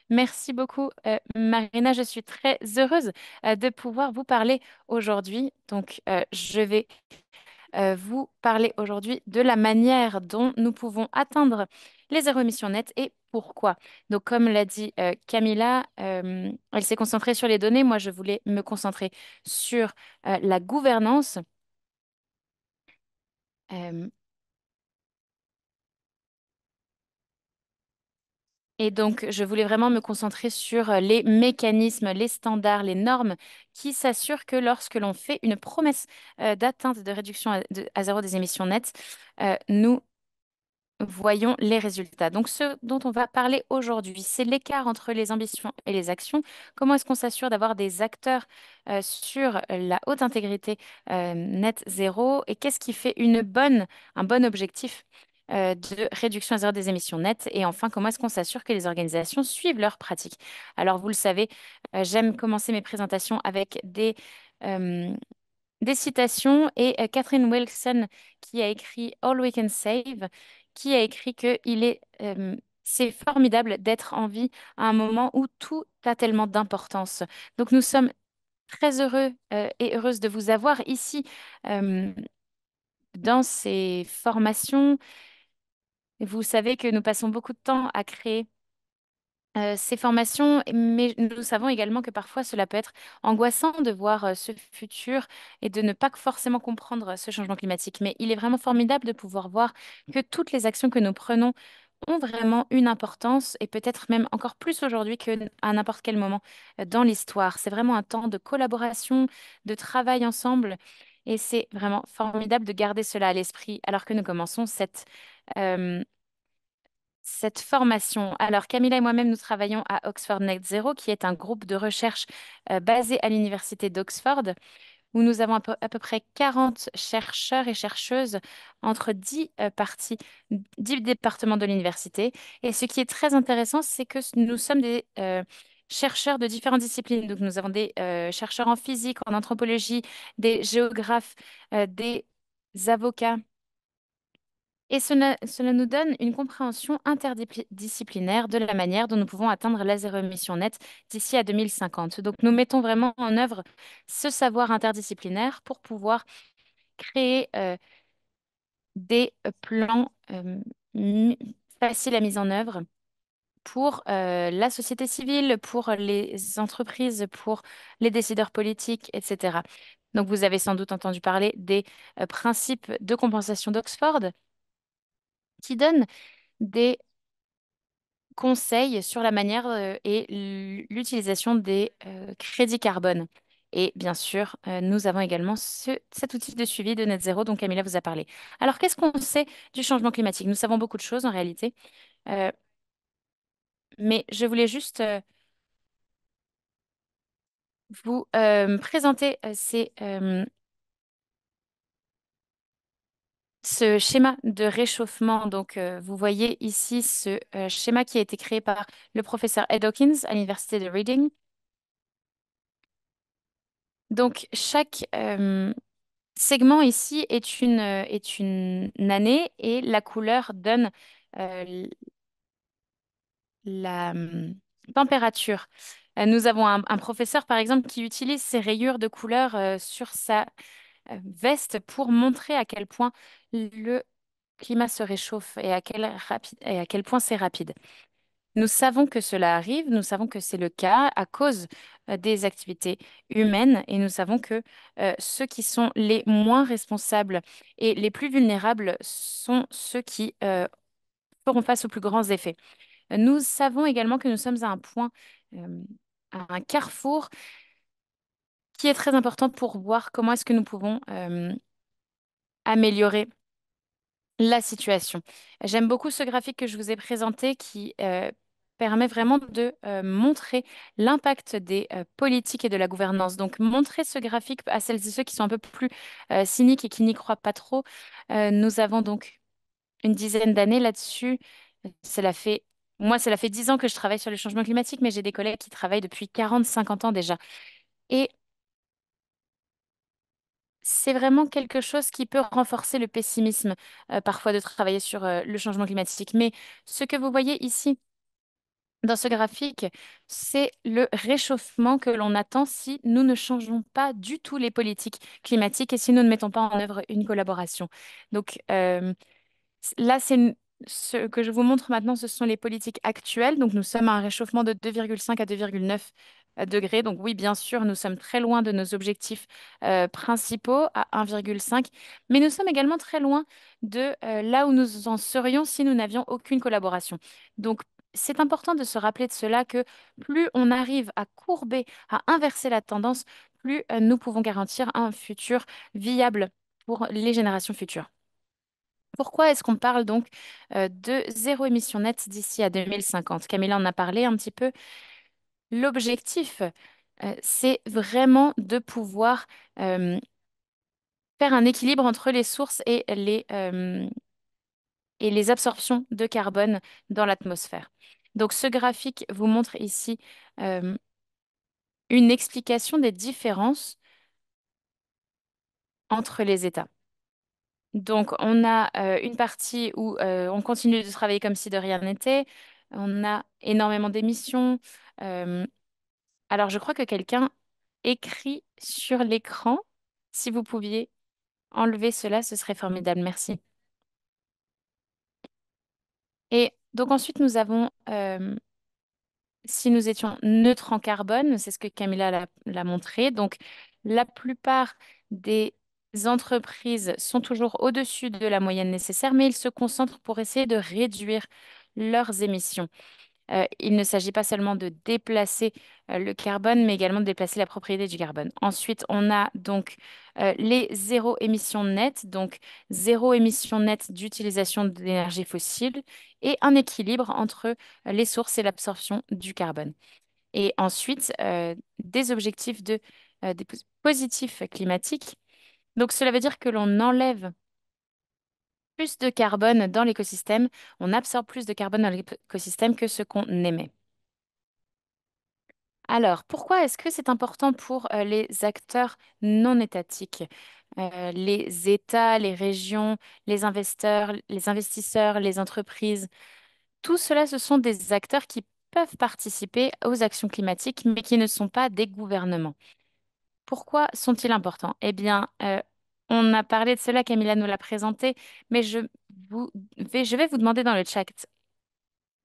Merci beaucoup, euh, Marina. Je suis très heureuse euh, de pouvoir vous parler aujourd'hui. Donc, euh, je vais euh, vous parler aujourd'hui de la manière dont nous pouvons atteindre les zéro émissions nettes et pourquoi. Donc, comme l'a dit euh, Camilla, euh, elle s'est concentrée sur les données. Moi, je voulais me concentrer sur la gouvernance. Et donc, je voulais vraiment me concentrer sur euh, les mécanismes, les standards, les normes qui s'assurent que lorsque l'on fait une promesse euh, d'atteinte de réduction à, zéro des émissions nettes, euh, nous voyons les résultats. Donc, ce dont on va parler aujourd'hui, c'est l'écart entre les ambitions et les actions. Comment est-ce qu'on s'assure d'avoir des acteurs sur la haute intégrité net zéro et qu'est-ce qui fait une bonne, un bon objectif euh, de réduction à zéro des émissions nettes Et enfin, comment est-ce qu'on s'assure que les organisations suivent leurs pratiques Alors, vous le savez, euh, j'aime commencer mes présentations avec des, euh, citations et Catherine Wilson, qui a écrit All We Can Save, qui a écrit que c'est formidable d'être en vie à un moment où tout a tellement d'importance. Donc nous sommes très heureux et heureuses de vous avoir ici dans ces formations vous savez que nous passons beaucoup de temps à créer euh, ces formations, mais nous savons également que parfois cela peut être angoissant de voir euh, ce futur et de ne pas forcément comprendre ce changement climatique. Mais il est vraiment formidable de pouvoir voir que toutes les actions que nous prenons ont vraiment une importance et peut-être même encore plus aujourd'hui qu'à n'importe quel moment euh, dans l'histoire. C'est vraiment un temps de collaboration, de travail ensemble et c'est vraiment formidable de garder cela à l'esprit alors que nous commençons cette, euh, cette formation. Alors, Camilla et moi-même, nous travaillons à Oxford Net Zero, qui est un groupe de recherche euh, basé à l'Université d'Oxford, où nous avons à peu, près 40 chercheurs et chercheuses entre 10 euh, parties, 10 départements de l'université. Et ce qui est très intéressant, c'est que nous sommes des chercheurs de différentes disciplines. Donc, nous avons des euh, chercheurs en physique, en anthropologie, des géographes, euh, des avocats. Et cela, cela, nous donne une compréhension interdisciplinaire de la manière dont nous pouvons atteindre la zéro émission nette d'ici à 2050. Donc, nous mettons vraiment en œuvre ce savoir interdisciplinaire pour pouvoir créer euh, des plans faciles à mise en œuvre pour euh, la société civile, pour euh, les entreprises, pour les décideurs politiques, etc. Donc vous avez sans doute entendu parler des euh, principes de compensation d'Oxford qui donnent des conseils sur la manière et l'utilisation des crédits carbone. Et bien sûr, nous avons également cet outil de suivi de net zéro dont Camilla vous a parlé. Alors, qu'est-ce qu'on sait du changement climatique Nous savons beaucoup de choses en réalité. Euh, mais je voulais juste euh, vous euh, présenter euh, ce schéma de réchauffement. Donc, vous voyez ici ce schéma qui a été créé par le professeur Ed Hawkins à l'université de Reading. Donc, chaque segment ici est une, est une année et la couleur donne la mmh, température. Euh, nous avons un, professeur, par exemple, qui utilise ses rayures de couleur euh, sur sa euh, veste pour montrer à quel point le climat se réchauffe et à quel, et à quel point c'est rapide. Nous savons que cela arrive, nous savons que c'est le cas à cause des activités humaines et nous savons que ceux qui sont les moins responsables et les plus vulnérables sont ceux qui pourront feront face aux plus grands effets. Nous savons également que nous sommes à un point, à un carrefour qui est très important pour voir comment est-ce que nous pouvons améliorer la situation. J'aime beaucoup ce graphique que je vous ai présenté qui permet vraiment de montrer l'impact des politiques et de la gouvernance. Donc, montrer ce graphique à celles et ceux qui sont un peu plus cyniques et qui n'y croient pas trop. nous avons donc une dizaine d'années là-dessus. Cela fait moi, cela fait 10 ans que je travaille sur le changement climatique, mais j'ai des collègues qui travaillent depuis 40, 50 ans déjà. Et c'est vraiment quelque chose qui peut renforcer le pessimisme euh, parfois de travailler sur euh, le changement climatique. Mais ce que vous voyez ici, dans ce graphique, c'est le réchauffement que l'on attend si nous ne changeons pas du tout les politiques climatiques et si nous ne mettons pas en œuvre une collaboration. Donc euh, là, c'est une ce que je vous montre maintenant, ce sont les politiques actuelles. Donc, nous sommes à un réchauffement de 2,5 à 2,9 euh, degrés. Donc, oui, bien sûr, nous sommes très loin de nos objectifs euh, principaux à 1,5, mais nous sommes également très loin de euh, là où nous en serions si nous n'avions aucune collaboration. Donc, c'est important de se rappeler de cela que plus on arrive à courber, à inverser la tendance, plus nous pouvons garantir un futur viable pour les générations futures. Pourquoi est-ce qu'on parle donc de zéro émission nette d'ici à 2050 Camilla en a parlé un petit peu. L'objectif, c'est vraiment de pouvoir faire un équilibre entre les sources et les, et les absorptions de carbone dans l'atmosphère. Donc ce graphique vous montre ici une explication des différences entre les États. Donc, on a euh, une partie où euh, on continue de travailler comme si de rien n'était. On a énormément d'émissions. Euh, alors, je crois que quelqu'un écrit sur l'écran. Si vous pouviez enlever cela, ce serait formidable. Merci. Et donc ensuite, nous avons, si nous étions neutres en carbone, c'est ce que Camilla l'a montré. Donc, la plupart des les entreprises sont toujours au-dessus de la moyenne nécessaire, mais ils se concentrent pour essayer de réduire leurs émissions. Euh, il ne s'agit pas seulement de déplacer euh, le carbone, mais également de déplacer la propriété du carbone. Ensuite, on a donc euh, les zéro émissions nettes, donc zéro émission nette d'utilisation d'énergie fossile et un équilibre entre les sources et l'absorption du carbone. Et ensuite, des objectifs de, positifs climatiques donc cela veut dire que l'on enlève plus de carbone dans l'écosystème, on absorbe plus de carbone dans l'écosystème que ce qu'on émet. Alors, pourquoi est-ce que c'est important pour euh, les acteurs non étatiques, euh, les États, les régions, les investisseurs, les investisseurs, les entreprises Tout cela, ce sont des acteurs qui peuvent participer aux actions climatiques, mais qui ne sont pas des gouvernements. Pourquoi sont-ils importants Eh bien, euh, on a parlé de cela, Camilla nous l'a présenté, mais je, vais vous demander dans le chat,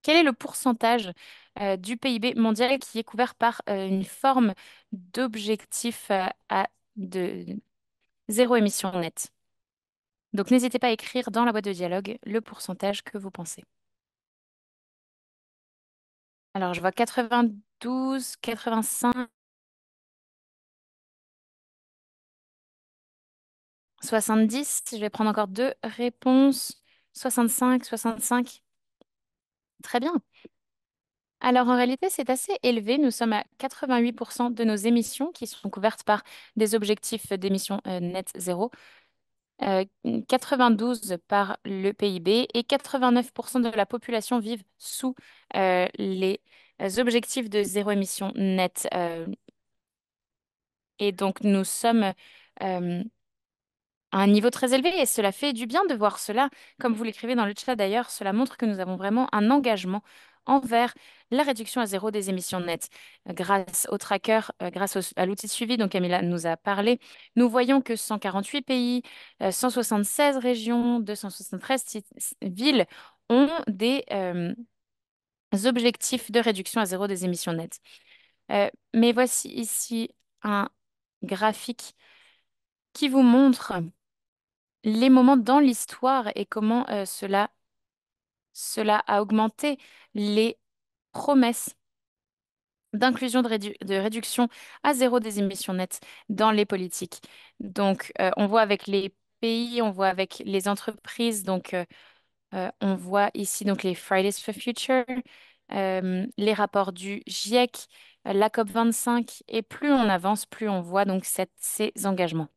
quel est le pourcentage euh, du PIB mondial qui est couvert par euh, une forme d'objectif euh, à de zéro émission nette Donc n'hésitez pas à écrire dans la boîte de dialogue le pourcentage que vous pensez. Alors je vois 92, 85. 70. Je vais prendre encore deux réponses. 65, 65. Très bien. Alors en réalité, c'est assez élevé. Nous sommes à 88% de nos émissions qui sont couvertes par des objectifs d'émissions euh, net zéro, 92 euh, par le PIB et 89% de la population vivent sous euh, les objectifs de zéro émission net. et donc nous sommes à un niveau très élevé et cela fait du bien de voir cela. Comme vous l'écrivez dans le chat d'ailleurs, cela montre que nous avons vraiment un engagement envers la réduction à zéro des émissions nettes. Grâce au tracker, euh, grâce à l'outil de suivi dont Camilla nous a parlé, nous voyons que 148 pays, 176 euh, régions, 273 villes ont des euh, objectifs de réduction à zéro des émissions nettes. mais voici ici un graphique qui vous montre les moments dans l'histoire et comment euh, cela, cela a augmenté les promesses d'inclusion de, réduction à zéro des émissions nettes dans les politiques. Donc, euh, on voit avec les pays, on voit avec les entreprises, donc euh, on voit ici donc les Fridays for Future, les rapports du GIEC, la COP25, et plus on avance, plus on voit donc ces engagements.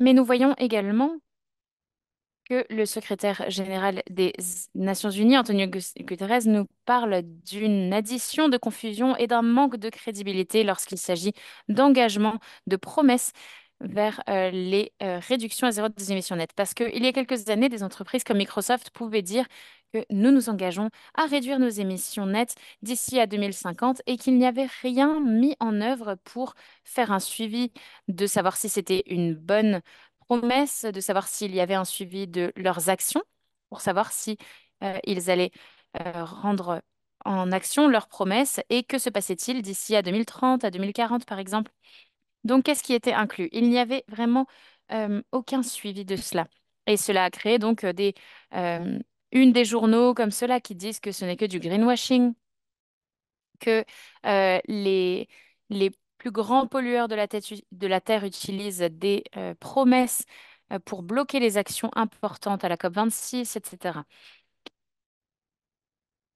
Mais nous voyons également que le secrétaire général des Nations Unies, Antonio Guterres, nous parle d'une addition de confusion et d'un manque de crédibilité lorsqu'il s'agit d'engagement, de promesses vers euh, les euh, réductions à zéro des émissions nettes. Parce qu'il y a quelques années, des entreprises comme Microsoft pouvaient dire que nous nous engageons à réduire nos émissions nettes d'ici à 2050 et qu'il n'y avait rien mis en œuvre pour faire un suivi de savoir si c'était une bonne promesse, de savoir s'il y avait un suivi de leurs actions, pour savoir si euh, ils allaient euh, rendre en action leurs promesses et que se passait-il d'ici à 2030, à 2040 par exemple. Donc qu'est-ce qui était inclus Il n'y avait vraiment euh, aucun suivi de cela. Et cela a créé donc des, une des journaux comme ceux-là qui disent que ce n'est que du greenwashing, que euh, les, les plus grands pollueurs de la, de la Terre utilisent des euh, promesses euh, pour bloquer les actions importantes à la COP26, etc.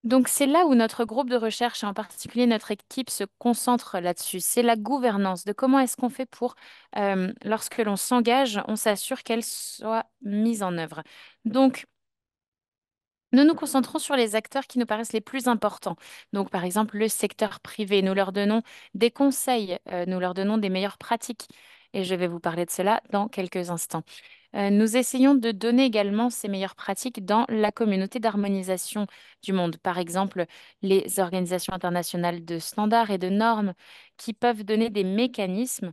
Donc c'est là où notre groupe de recherche et en particulier notre équipe se concentre là-dessus. C'est la gouvernance de comment est-ce qu'on fait pour, lorsque l'on s'engage, on s'assure qu'elle soit mise en œuvre. Donc nous nous concentrons sur les acteurs qui nous paraissent les plus importants. Donc, par exemple, le secteur privé. Nous leur donnons des conseils, euh, nous leur donnons des meilleures pratiques. Et je vais vous parler de cela dans quelques instants. Euh, nous essayons de donner également ces meilleures pratiques dans la communauté d'harmonisation du monde. Par exemple, les organisations internationales de standards et de normes qui peuvent donner des mécanismes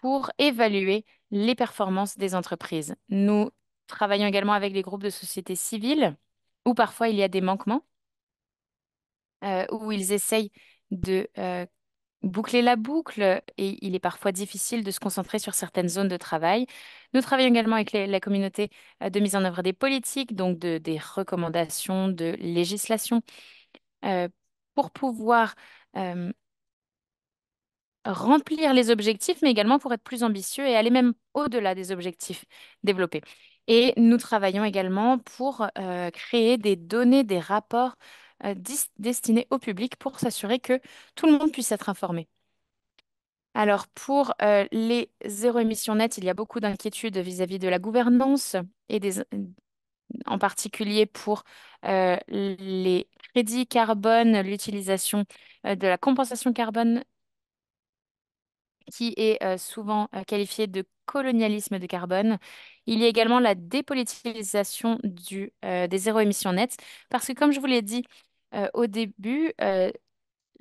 pour évaluer les performances des entreprises. Nous travaillons également avec les groupes de société civile, où parfois il y a des manquements, euh, où ils essayent de euh, boucler la boucle et il est parfois difficile de se concentrer sur certaines zones de travail. Nous travaillons également avec la communauté euh, de mise en œuvre des politiques, donc de, des recommandations, de législation, pour pouvoir remplir les objectifs, mais également pour être plus ambitieux et aller même au-delà des objectifs développés. Et nous travaillons également pour euh, créer des données, des rapports euh, destinés au public pour s'assurer que tout le monde puisse être informé. Alors pour euh, les zéro émissions nettes, il y a beaucoup d'inquiétudes vis-à-vis de la gouvernance et des, en particulier pour les crédits carbone, l'utilisation de la compensation carbone qui est euh, souvent euh, qualifié de colonialisme de carbone. Il y a également la dépolitisation du, euh, des zéro émissions nettes, parce que comme je vous l'ai dit au début,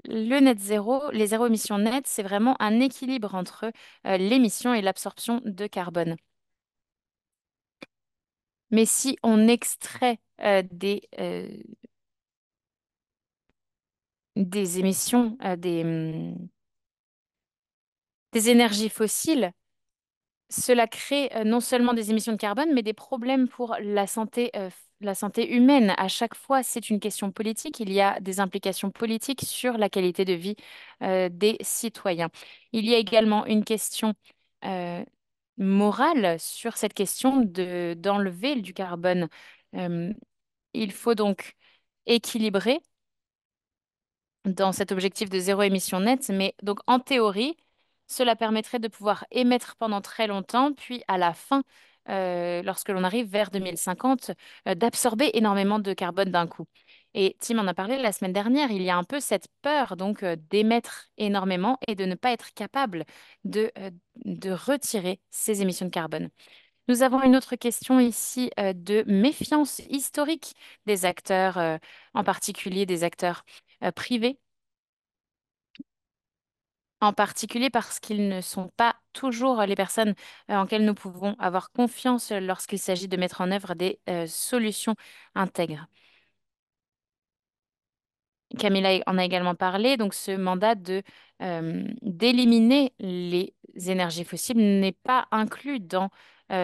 le net zéro, les zéro émissions nettes, c'est vraiment un équilibre entre l'émission et l'absorption de carbone. Mais si on extrait des, des, émissions, des, hum, énergies fossiles, cela crée euh, non seulement des émissions de carbone, mais des problèmes pour la santé, euh, la santé humaine. À chaque fois, c'est une question politique. Il y a des implications politiques sur la qualité de vie euh, des citoyens. Il y a également une question morale sur cette question de, d'enlever du carbone. il faut donc équilibrer dans cet objectif de zéro émission nette, mais donc en théorie, cela permettrait de pouvoir émettre pendant très longtemps, puis à la fin, euh, lorsque l'on arrive vers 2050, euh, d'absorber énormément de carbone d'un coup. Et Tim en a parlé la semaine dernière, il y a un peu cette peur donc euh, d'émettre énormément et de ne pas être capable de, de retirer ces émissions de carbone. Nous avons une autre question ici de méfiance historique des acteurs, en particulier des acteurs privés en particulier parce qu'ils ne sont pas toujours les personnes euh, en lesquelles nous pouvons avoir confiance lorsqu'il s'agit de mettre en œuvre des euh, solutions intègres. Camilla en a également parlé, donc ce mandat de euh, d'éliminer les énergies fossiles n'est pas inclus dans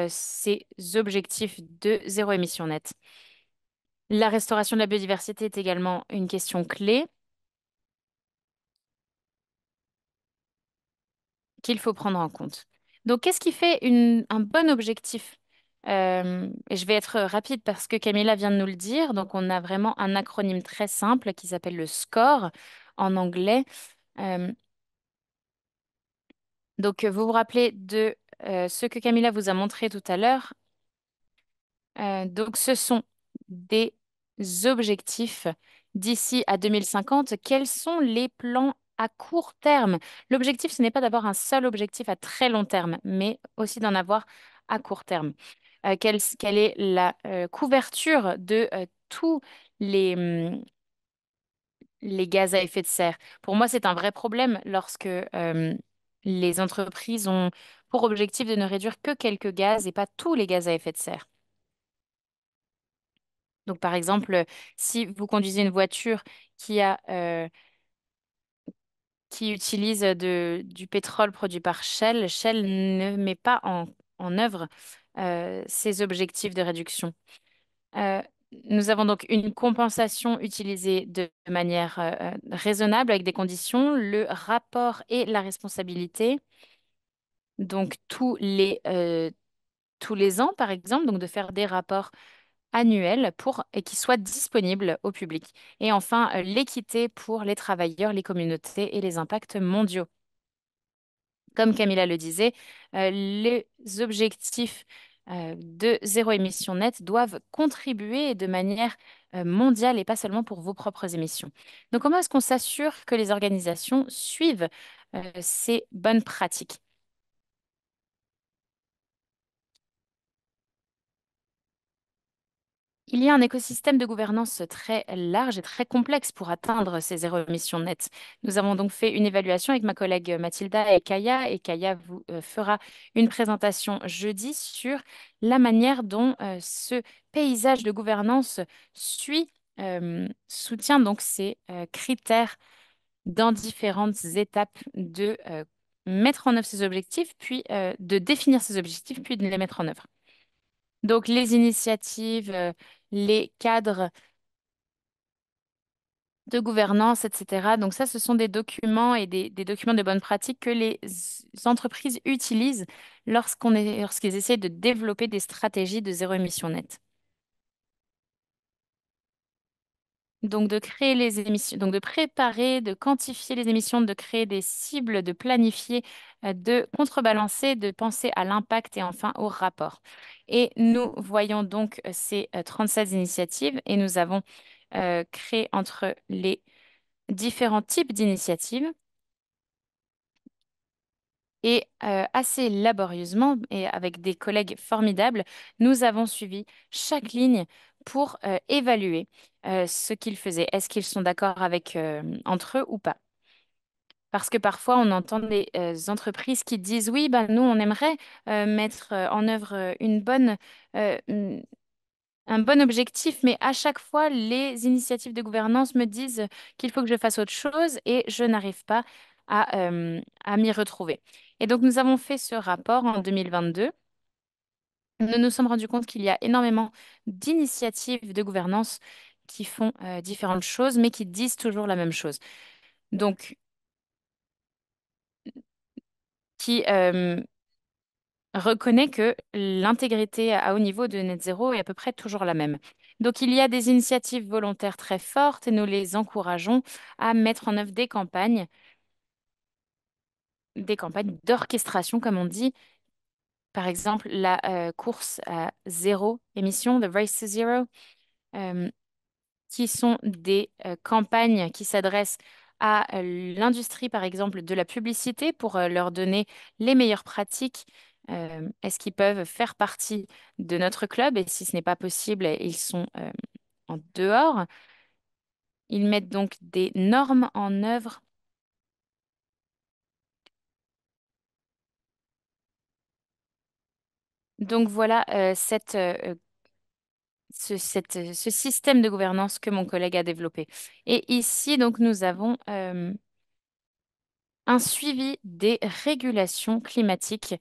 ces objectifs de zéro émission nette. La restauration de la biodiversité est également une question clé. qu'il faut prendre en compte. Donc, qu'est-ce qui fait un bon objectif euh, et je vais être rapide parce que Camilla vient de nous le dire. Donc, on a vraiment un acronyme très simple qui s'appelle le SCORE en anglais. Euh, donc, vous vous rappelez de euh, ce que Camilla vous a montré tout à l'heure. donc, ce sont des objectifs d'ici à 2050. Quels sont les plans à court terme. L'objectif, ce n'est pas d'avoir un seul objectif à très long terme, mais aussi d'en avoir à court terme. Euh, quelle, est la euh, couverture de euh, tous les, mm, les gaz à effet de serre Pour moi, c'est un vrai problème lorsque les entreprises ont pour objectif de ne réduire que quelques gaz et pas tous les gaz à effet de serre. Donc, par exemple, si vous conduisez une voiture qui a qui utilise du pétrole produit par Shell, Shell ne met pas en, œuvre euh, ses objectifs de réduction. Euh, nous avons donc une compensation utilisée de manière euh, raisonnable avec des conditions, le rapport et la responsabilité. Donc tous les, tous les ans, par exemple, donc de faire des rapports annuel pour, et qui soit disponible au public. Et enfin, euh, l'équité pour les travailleurs, les communautés et les impacts mondiaux. Comme Camilla le disait, euh, les objectifs euh, de zéro émission nette doivent contribuer de manière mondiale et pas seulement pour vos propres émissions. Donc comment est-ce qu'on s'assure que les organisations suivent ces bonnes pratiques Il y a un écosystème de gouvernance très large et très complexe pour atteindre ces zéro émissions nettes. Nous avons donc fait une évaluation avec ma collègue Mathilda et Kaya, et Kaya vous euh, fera une présentation jeudi sur la manière dont euh, ce paysage de gouvernance suit, euh, soutient donc ces critères dans différentes étapes de mettre en œuvre ces objectifs, puis de définir ces objectifs, puis de les mettre en œuvre. Donc les initiatives les cadres de gouvernance, etc. Donc ça, ce sont des documents et des, documents de bonne pratique que les entreprises utilisent lorsqu'on lorsqu'ils essayent de développer des stratégies de zéro émission nette. Donc, de créer les émissions, donc de préparer, de quantifier les émissions, de créer des cibles, de planifier, euh, de contrebalancer, de penser à l'impact et enfin au rapport. Et nous voyons donc euh, ces 37 euh, initiatives et nous avons créé entre les différents types d'initiatives et assez laborieusement et avec des collègues formidables, nous avons suivi chaque ligne pour évaluer euh, ce qu'ils faisaient. Est-ce qu'ils sont d'accord avec euh, entre eux ou pas Parce que parfois, on entend des euh, entreprises qui disent oui, ben, nous, on aimerait mettre en œuvre une bonne, un bon objectif, mais à chaque fois, les initiatives de gouvernance me disent qu'il faut que je fasse autre chose et je n'arrive pas à, à m'y retrouver. Et donc, nous avons fait ce rapport en 2022 nous nous sommes rendus compte qu'il y a énormément d'initiatives de gouvernance qui font euh, différentes choses, mais qui disent toujours la même chose. Donc, qui reconnaît que l'intégrité à haut niveau de net zéro est à peu près toujours la même. Donc, il y a des initiatives volontaires très fortes et nous les encourageons à mettre en œuvre des campagnes, des campagnes d'orchestration, comme on dit, par exemple, la euh, course à zéro émission, The Race to Zero, qui sont des euh, campagnes qui s'adressent à euh, l'industrie, par exemple, de la publicité pour euh, leur donner les meilleures pratiques. Est-ce qu'ils peuvent faire partie de notre club Et si ce n'est pas possible, ils sont en dehors. Ils mettent donc des normes en œuvre. Donc voilà cette ce, euh, ce système de gouvernance que mon collègue a développé. Et ici, donc, nous avons euh, un suivi des régulations climatiques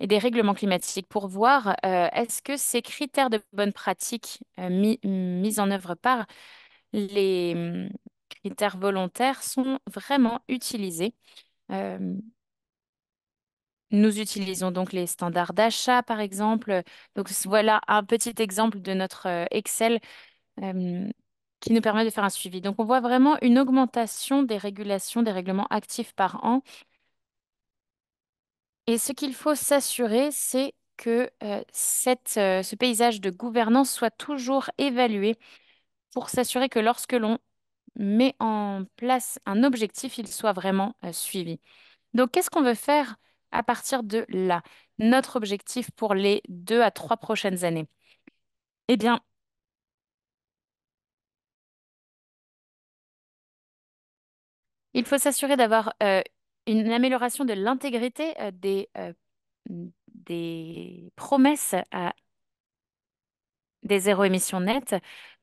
et des règlements climatiques pour voir euh, est-ce que ces critères de bonne pratique mis, en œuvre par les hum, critères volontaires sont vraiment utilisés nous utilisons donc les standards d'achat, par exemple. Donc voilà un petit exemple de notre euh, Excel qui nous permet de faire un suivi. Donc on voit vraiment une augmentation des régulations, des règlements actifs par an. Et ce qu'il faut s'assurer, c'est que euh, euh, ce paysage de gouvernance soit toujours évalué pour s'assurer que lorsque l'on met en place un objectif, il soit vraiment suivi. Donc, qu'est-ce qu'on veut faire à partir de là, notre objectif pour les deux à trois prochaines années Eh bien, il faut s'assurer d'avoir euh, une amélioration de l'intégrité euh, des, euh, des promesses à des zéro émissions nettes.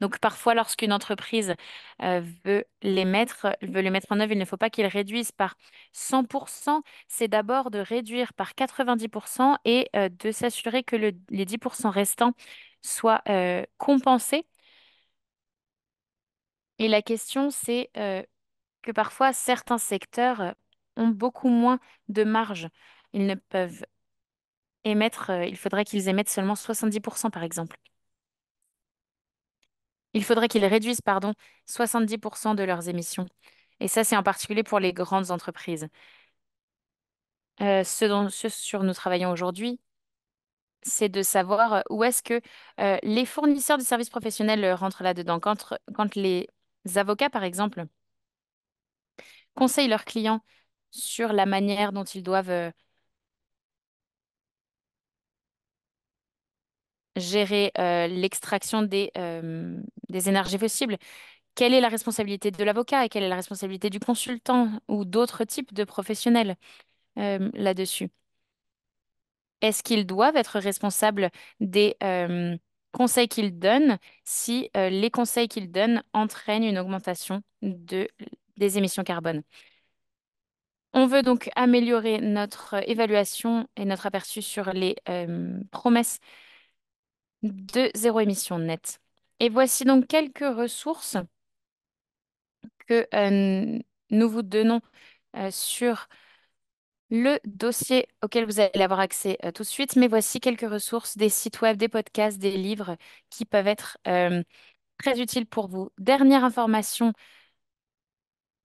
Donc parfois, lorsqu'une entreprise euh, veut les mettre, veut les mettre en œuvre, il ne faut pas qu'ils réduisent par 100%. C'est d'abord de réduire par 90% et euh, de s'assurer que les 10% restants soient euh, compensés. Et la question, c'est que parfois certains secteurs ont beaucoup moins de marge. Ils ne peuvent émettre, il faudrait qu'ils émettent seulement 70% par exemple. Il faudrait qu'ils réduisent, pardon, 70% de leurs émissions. Et ça, c'est en particulier pour les grandes entreprises. Euh, ce, dont, ce sur nous travaillons aujourd'hui, c'est de savoir euh, où est-ce que euh, les fournisseurs de services professionnels rentrent là-dedans. quand les avocats, par exemple, conseillent leurs clients sur la manière dont ils doivent gérer euh, l'extraction euh, des, énergies fossiles, quelle est la responsabilité de l'avocat et quelle est la responsabilité du consultant ou d'autres types de professionnels euh, là-dessus Est-ce qu'ils doivent être responsables des conseils qu'ils donnent si les conseils qu'ils donnent entraînent une augmentation des émissions carbone on veut donc améliorer notre évaluation et notre aperçu sur les promesses de zéro émission nette. Et voici donc quelques ressources que euh, nous vous donnons euh, sur le dossier auquel vous allez avoir accès euh, tout de suite, mais voici quelques ressources, des sites web, des podcasts, des livres qui peuvent être très utiles pour vous. Dernière information,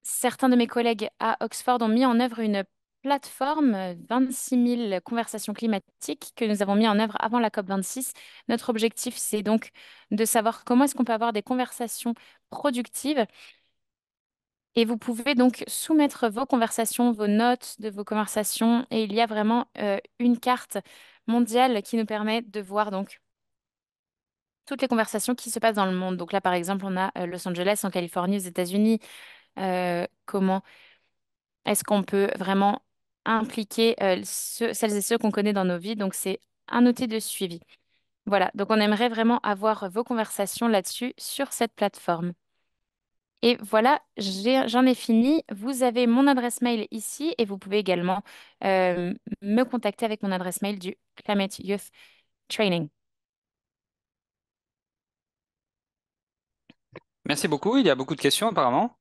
certains de mes collègues à Oxford ont mis en œuvre une plateforme 26 euh, 000 conversations climatiques que nous avons mis en œuvre avant la COP26. Notre objectif, c'est donc de savoir comment est-ce qu'on peut avoir des conversations productives. Et vous pouvez donc soumettre vos conversations, vos notes de vos conversations. Et il y a vraiment euh, une carte mondiale qui nous permet de voir donc toutes les conversations qui se passent dans le monde. Donc là, par exemple, on a euh, Los Angeles en Californie, aux États-Unis. comment est-ce qu'on peut vraiment impliquer euh, celles et ceux qu'on connaît dans nos vies. Donc, c'est un outil de suivi. Voilà, donc on aimerait vraiment avoir vos conversations là-dessus sur cette plateforme. Et voilà, j'en ai, fini. Vous avez mon adresse mail ici et vous pouvez également euh, me contacter avec mon adresse mail du Climate Youth Training. Merci beaucoup. Il y a beaucoup de questions apparemment.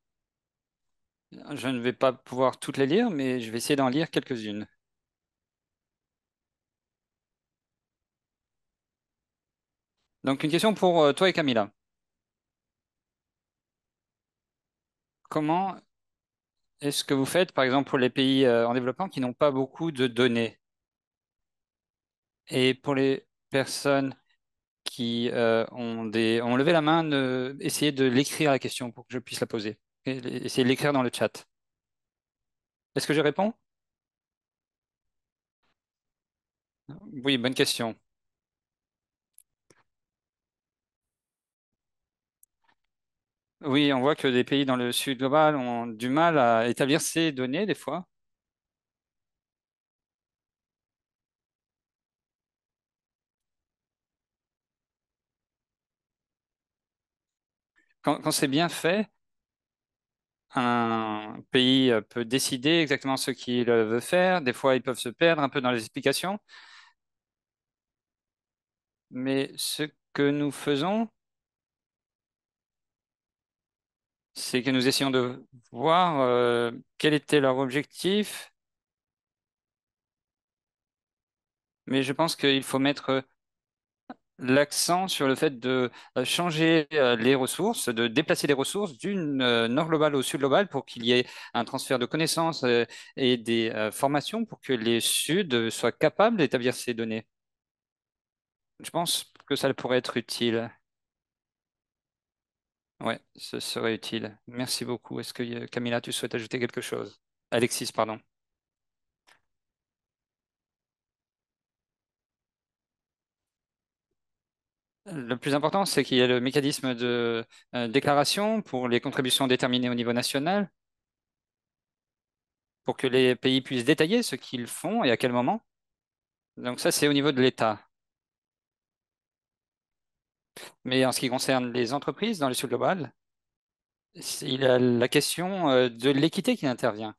Je ne vais pas pouvoir toutes les lire, mais je vais essayer d'en lire quelques-unes. Donc une question pour euh, toi et Camilla. Comment est-ce que vous faites, par exemple, pour les pays euh, en développement qui n'ont pas beaucoup de données Et pour les personnes qui euh, ont, des, ont levé la main, essayez de l'écrire la question pour que je puisse la poser essayer de l'écrire dans le chat. Est-ce que je réponds Oui, bonne question. Oui, on voit que des pays dans le sud global ont du mal à établir ces données des fois. quand c'est bien fait, un pays euh, peut décider exactement ce qu'il euh, veut faire. Des fois, ils peuvent se perdre un peu dans les explications. Mais ce que nous faisons, c'est que nous essayons de voir euh, quel était leur objectif. Mais je pense qu'il faut mettre l'accent sur le fait de euh, changer euh, les ressources, de déplacer les ressources d'une euh, nord globale au sud global pour qu'il y ait un transfert de connaissances et des formations pour que les suds soient capables d'établir ces données. Je pense que ça pourrait être utile. Oui, ce serait utile. Merci beaucoup. Est-ce que Camilla, tu souhaites ajouter quelque chose Alexis, pardon. Le plus important, c'est qu'il y a le mécanisme de euh, déclaration pour les contributions déterminées au niveau national, pour que les pays puissent détailler ce qu'ils font et à quel moment. Donc ça, c'est au niveau de l'État. Mais en ce qui concerne les entreprises dans le sud global, il y a la question euh, de l'équité qui intervient.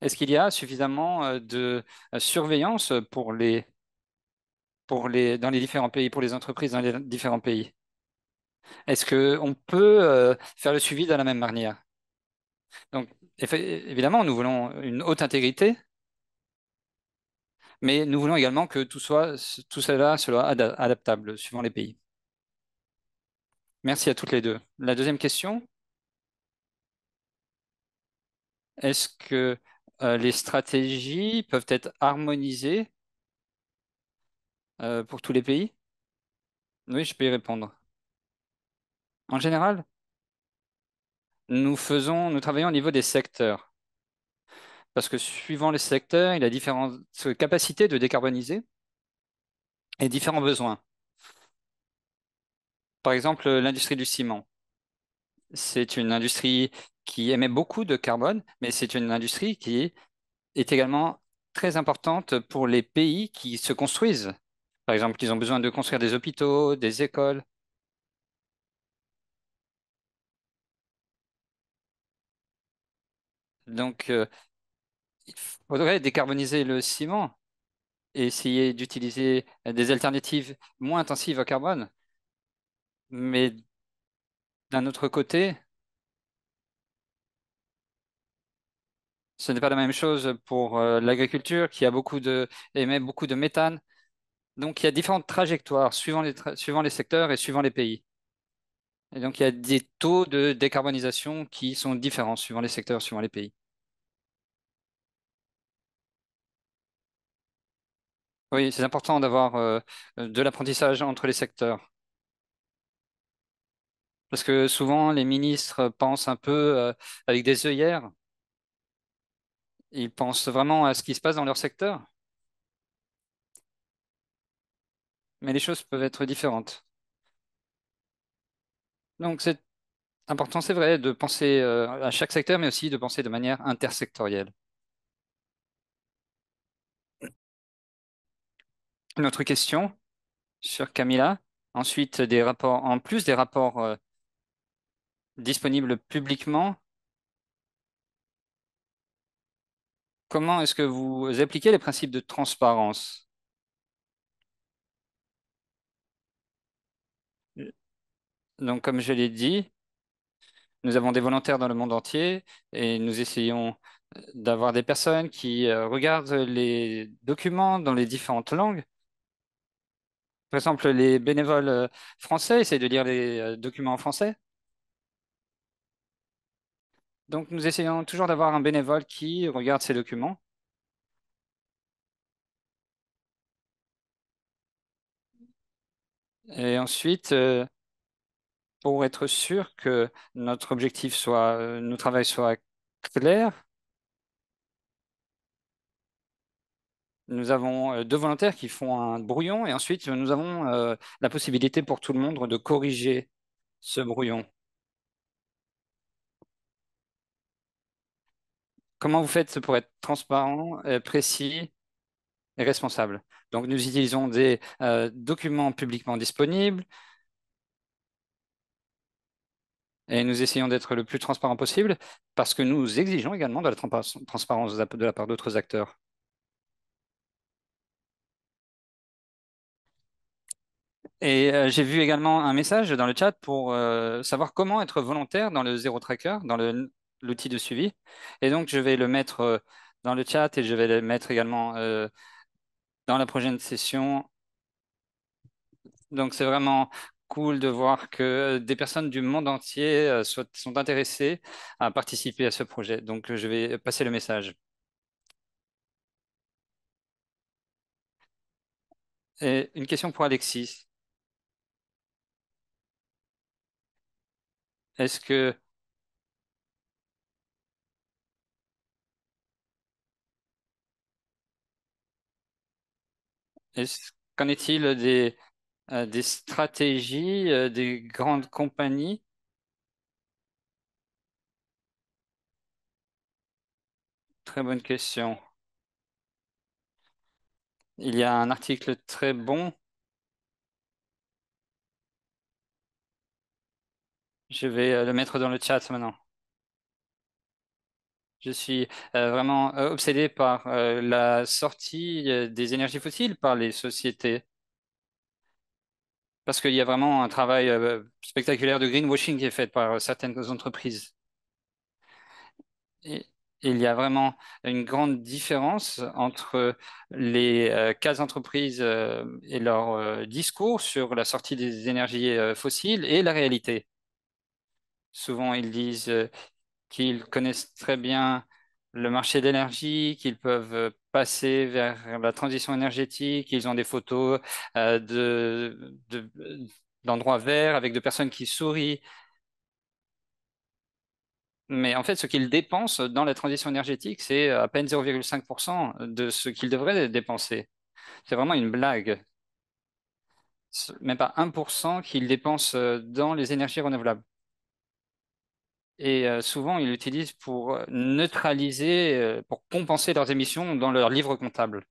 Est-ce qu'il y a suffisamment euh, de surveillance pour les les, dans les différents pays, pour les entreprises dans les différents pays Est-ce qu'on peut euh, faire le suivi de la même manière Donc, évidemment, nous voulons une haute intégrité, mais nous voulons également que tout, soit, tout cela soit adaptable suivant les pays. Merci à toutes les deux. La deuxième question Est-ce que euh, les stratégies peuvent être harmonisées euh, pour tous les pays? Oui, je peux y répondre. En général, nous faisons, nous travaillons au niveau des secteurs, parce que suivant les secteurs, il y a différentes capacités de décarboniser et différents besoins. Par exemple, l'industrie du ciment. C'est une industrie qui émet beaucoup de carbone, mais c'est une industrie qui est également très importante pour les pays qui se construisent par exemple, qu'ils ont besoin de construire des hôpitaux, des écoles. Donc, euh, il faudrait décarboniser le ciment et essayer d'utiliser des alternatives moins intensives au carbone. Mais d'un autre côté, ce n'est pas la même chose pour euh, l'agriculture qui a beaucoup de, émet beaucoup de méthane. Donc, il y a différentes trajectoires suivant les, suivant les secteurs et suivant les pays. Et donc, il y a des taux de décarbonisation qui sont différents suivant les secteurs, suivant les pays. Oui, c'est important d'avoir euh, de l'apprentissage entre les secteurs. Parce que souvent, les ministres pensent un peu euh, avec des œillères. Ils pensent vraiment à ce qui se passe dans leur secteur. mais les choses peuvent être différentes. Donc c'est important, c'est vrai, de penser euh, à chaque secteur, mais aussi de penser de manière intersectorielle. Une autre question sur Camilla. Ensuite, des rapports, en plus des rapports euh, disponibles publiquement, comment est-ce que vous appliquez les principes de transparence Donc, comme je l'ai dit, nous avons des volontaires dans le monde entier et nous essayons euh, d'avoir des personnes qui euh, regardent les documents dans les différentes langues. Par exemple, les bénévoles euh, français essayent de lire les documents en français. Donc, nous essayons toujours d'avoir un bénévole qui regarde ces documents. Et ensuite, pour être sûr que notre objectif soit, euh, notre travail soit clair, nous avons euh, deux volontaires qui font un brouillon et ensuite nous avons euh, la possibilité pour tout le monde de corriger ce brouillon. Comment vous faites pour être transparent, précis et responsable Donc nous utilisons des documents publiquement disponibles, et nous essayons d'être le plus transparent possible parce que nous exigeons également de la transparence de la part d'autres acteurs. Et euh, j'ai vu également un message dans le chat pour euh, savoir comment être volontaire dans le Zero Tracker, dans l'outil de suivi. Et donc, je vais le mettre euh, dans le chat et je vais le mettre également dans la prochaine session. Donc, c'est vraiment cool de voir que euh, des personnes du monde entier euh, sont intéressées à participer à ce projet. Donc, euh, je vais passer le message. Et une question pour Alexis. Est-ce que Qu'en est-il des, euh, des stratégies euh, des grandes compagnies Très bonne question. Il y a un article très bon. Je vais euh, le mettre dans le chat maintenant. Je suis vraiment obsédé par la sortie des énergies fossiles par les sociétés parce qu'il y a vraiment un travail euh, spectaculaire de greenwashing qui est fait par euh, certaines entreprises. Et, il y a vraiment une grande différence entre les euh, cas d'entreprise et leur discours sur la sortie des énergies fossiles et la réalité. Souvent, ils disent qu'ils connaissent très bien le marché d'énergie, qu'ils peuvent euh, passer vers la transition énergétique, ils ont des photos euh, d'endroits verts avec de personnes qui sourient. Mais en fait, ce qu'ils dépensent dans la transition énergétique, c'est à peine 0,5% de ce qu'ils devraient dépenser. C'est vraiment une blague. Même pas 1% qu'ils dépensent euh, dans les énergies renouvelables. Et euh, souvent, ils l'utilisent pour euh, neutraliser, euh, pour compenser leurs émissions dans leur livre comptable.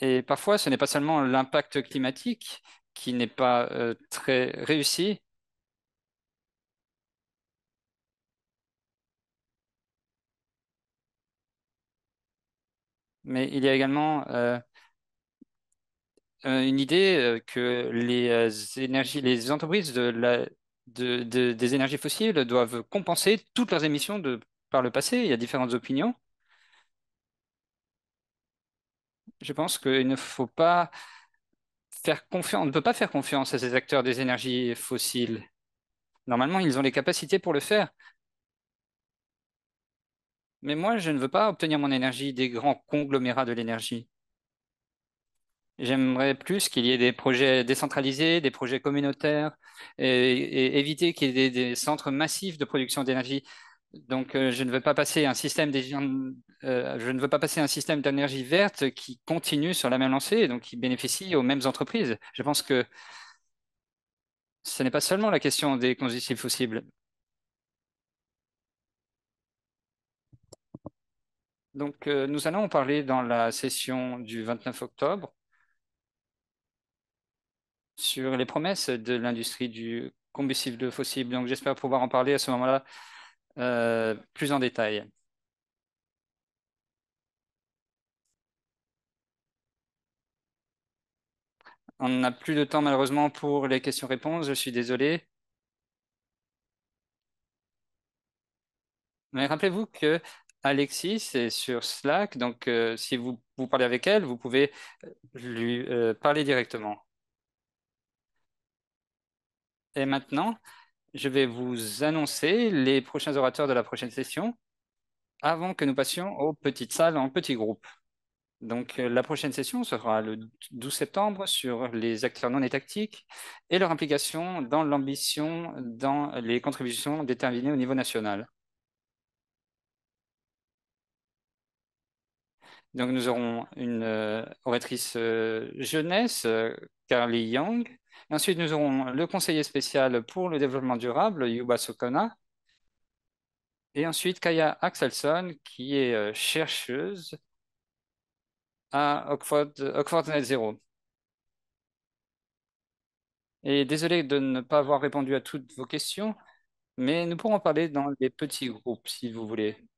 Et parfois, ce n'est pas seulement l'impact climatique qui n'est pas très réussi. Mais il y a également euh, une idée euh, que les euh, énergies, les entreprises des énergies fossiles doivent compenser toutes leurs émissions de, par le passé. Il y a différentes opinions. Je pense qu'il ne faut pas faire confiance, on ne peut pas faire confiance à ces acteurs des énergies fossiles. Normalement, ils ont les capacités pour le faire. Mais moi, je ne veux pas obtenir mon énergie des grands conglomérats de l'énergie. J'aimerais plus qu'il y ait des projets décentralisés, des projets communautaires, et, éviter qu'il y ait des, centres massifs de production d'énergie. Donc, euh, je ne veux pas passer un système euh, je ne veux pas passer un système d'énergie verte qui continue sur la même lancée, donc qui bénéficie aux mêmes entreprises. Je pense que ce n'est pas seulement la question des combustibles fossiles. Donc, euh, nous allons en parler dans la session du 29 octobre sur les promesses de l'industrie du combustible fossile. Donc j'espère pouvoir en parler à ce moment-là euh, plus en détail. On n'a plus de temps malheureusement pour les questions-réponses, je suis désolé. Mais rappelez-vous que Alexis est sur Slack, donc euh, si vous, parlez avec elle, vous pouvez lui euh, parler directement. Et maintenant, je vais vous annoncer les prochains orateurs de la prochaine session avant que nous passions aux petites salles en petits groupes. Donc, euh, la prochaine session sera le 12 septembre sur les acteurs non étatiques et leur implication dans l'ambition, dans les contributions déterminées au niveau national. Donc, nous aurons une euh, oratrice euh, jeunesse, Carly Young, ensuite, nous aurons le conseiller spécial pour le développement durable, Yuba Sokona. Et ensuite, Kaya Axelson, qui est euh, chercheuse à Oxford, Net Zero. Et désolé de ne pas avoir répondu à toutes vos questions, mais nous pourrons parler dans des petits groupes si vous voulez.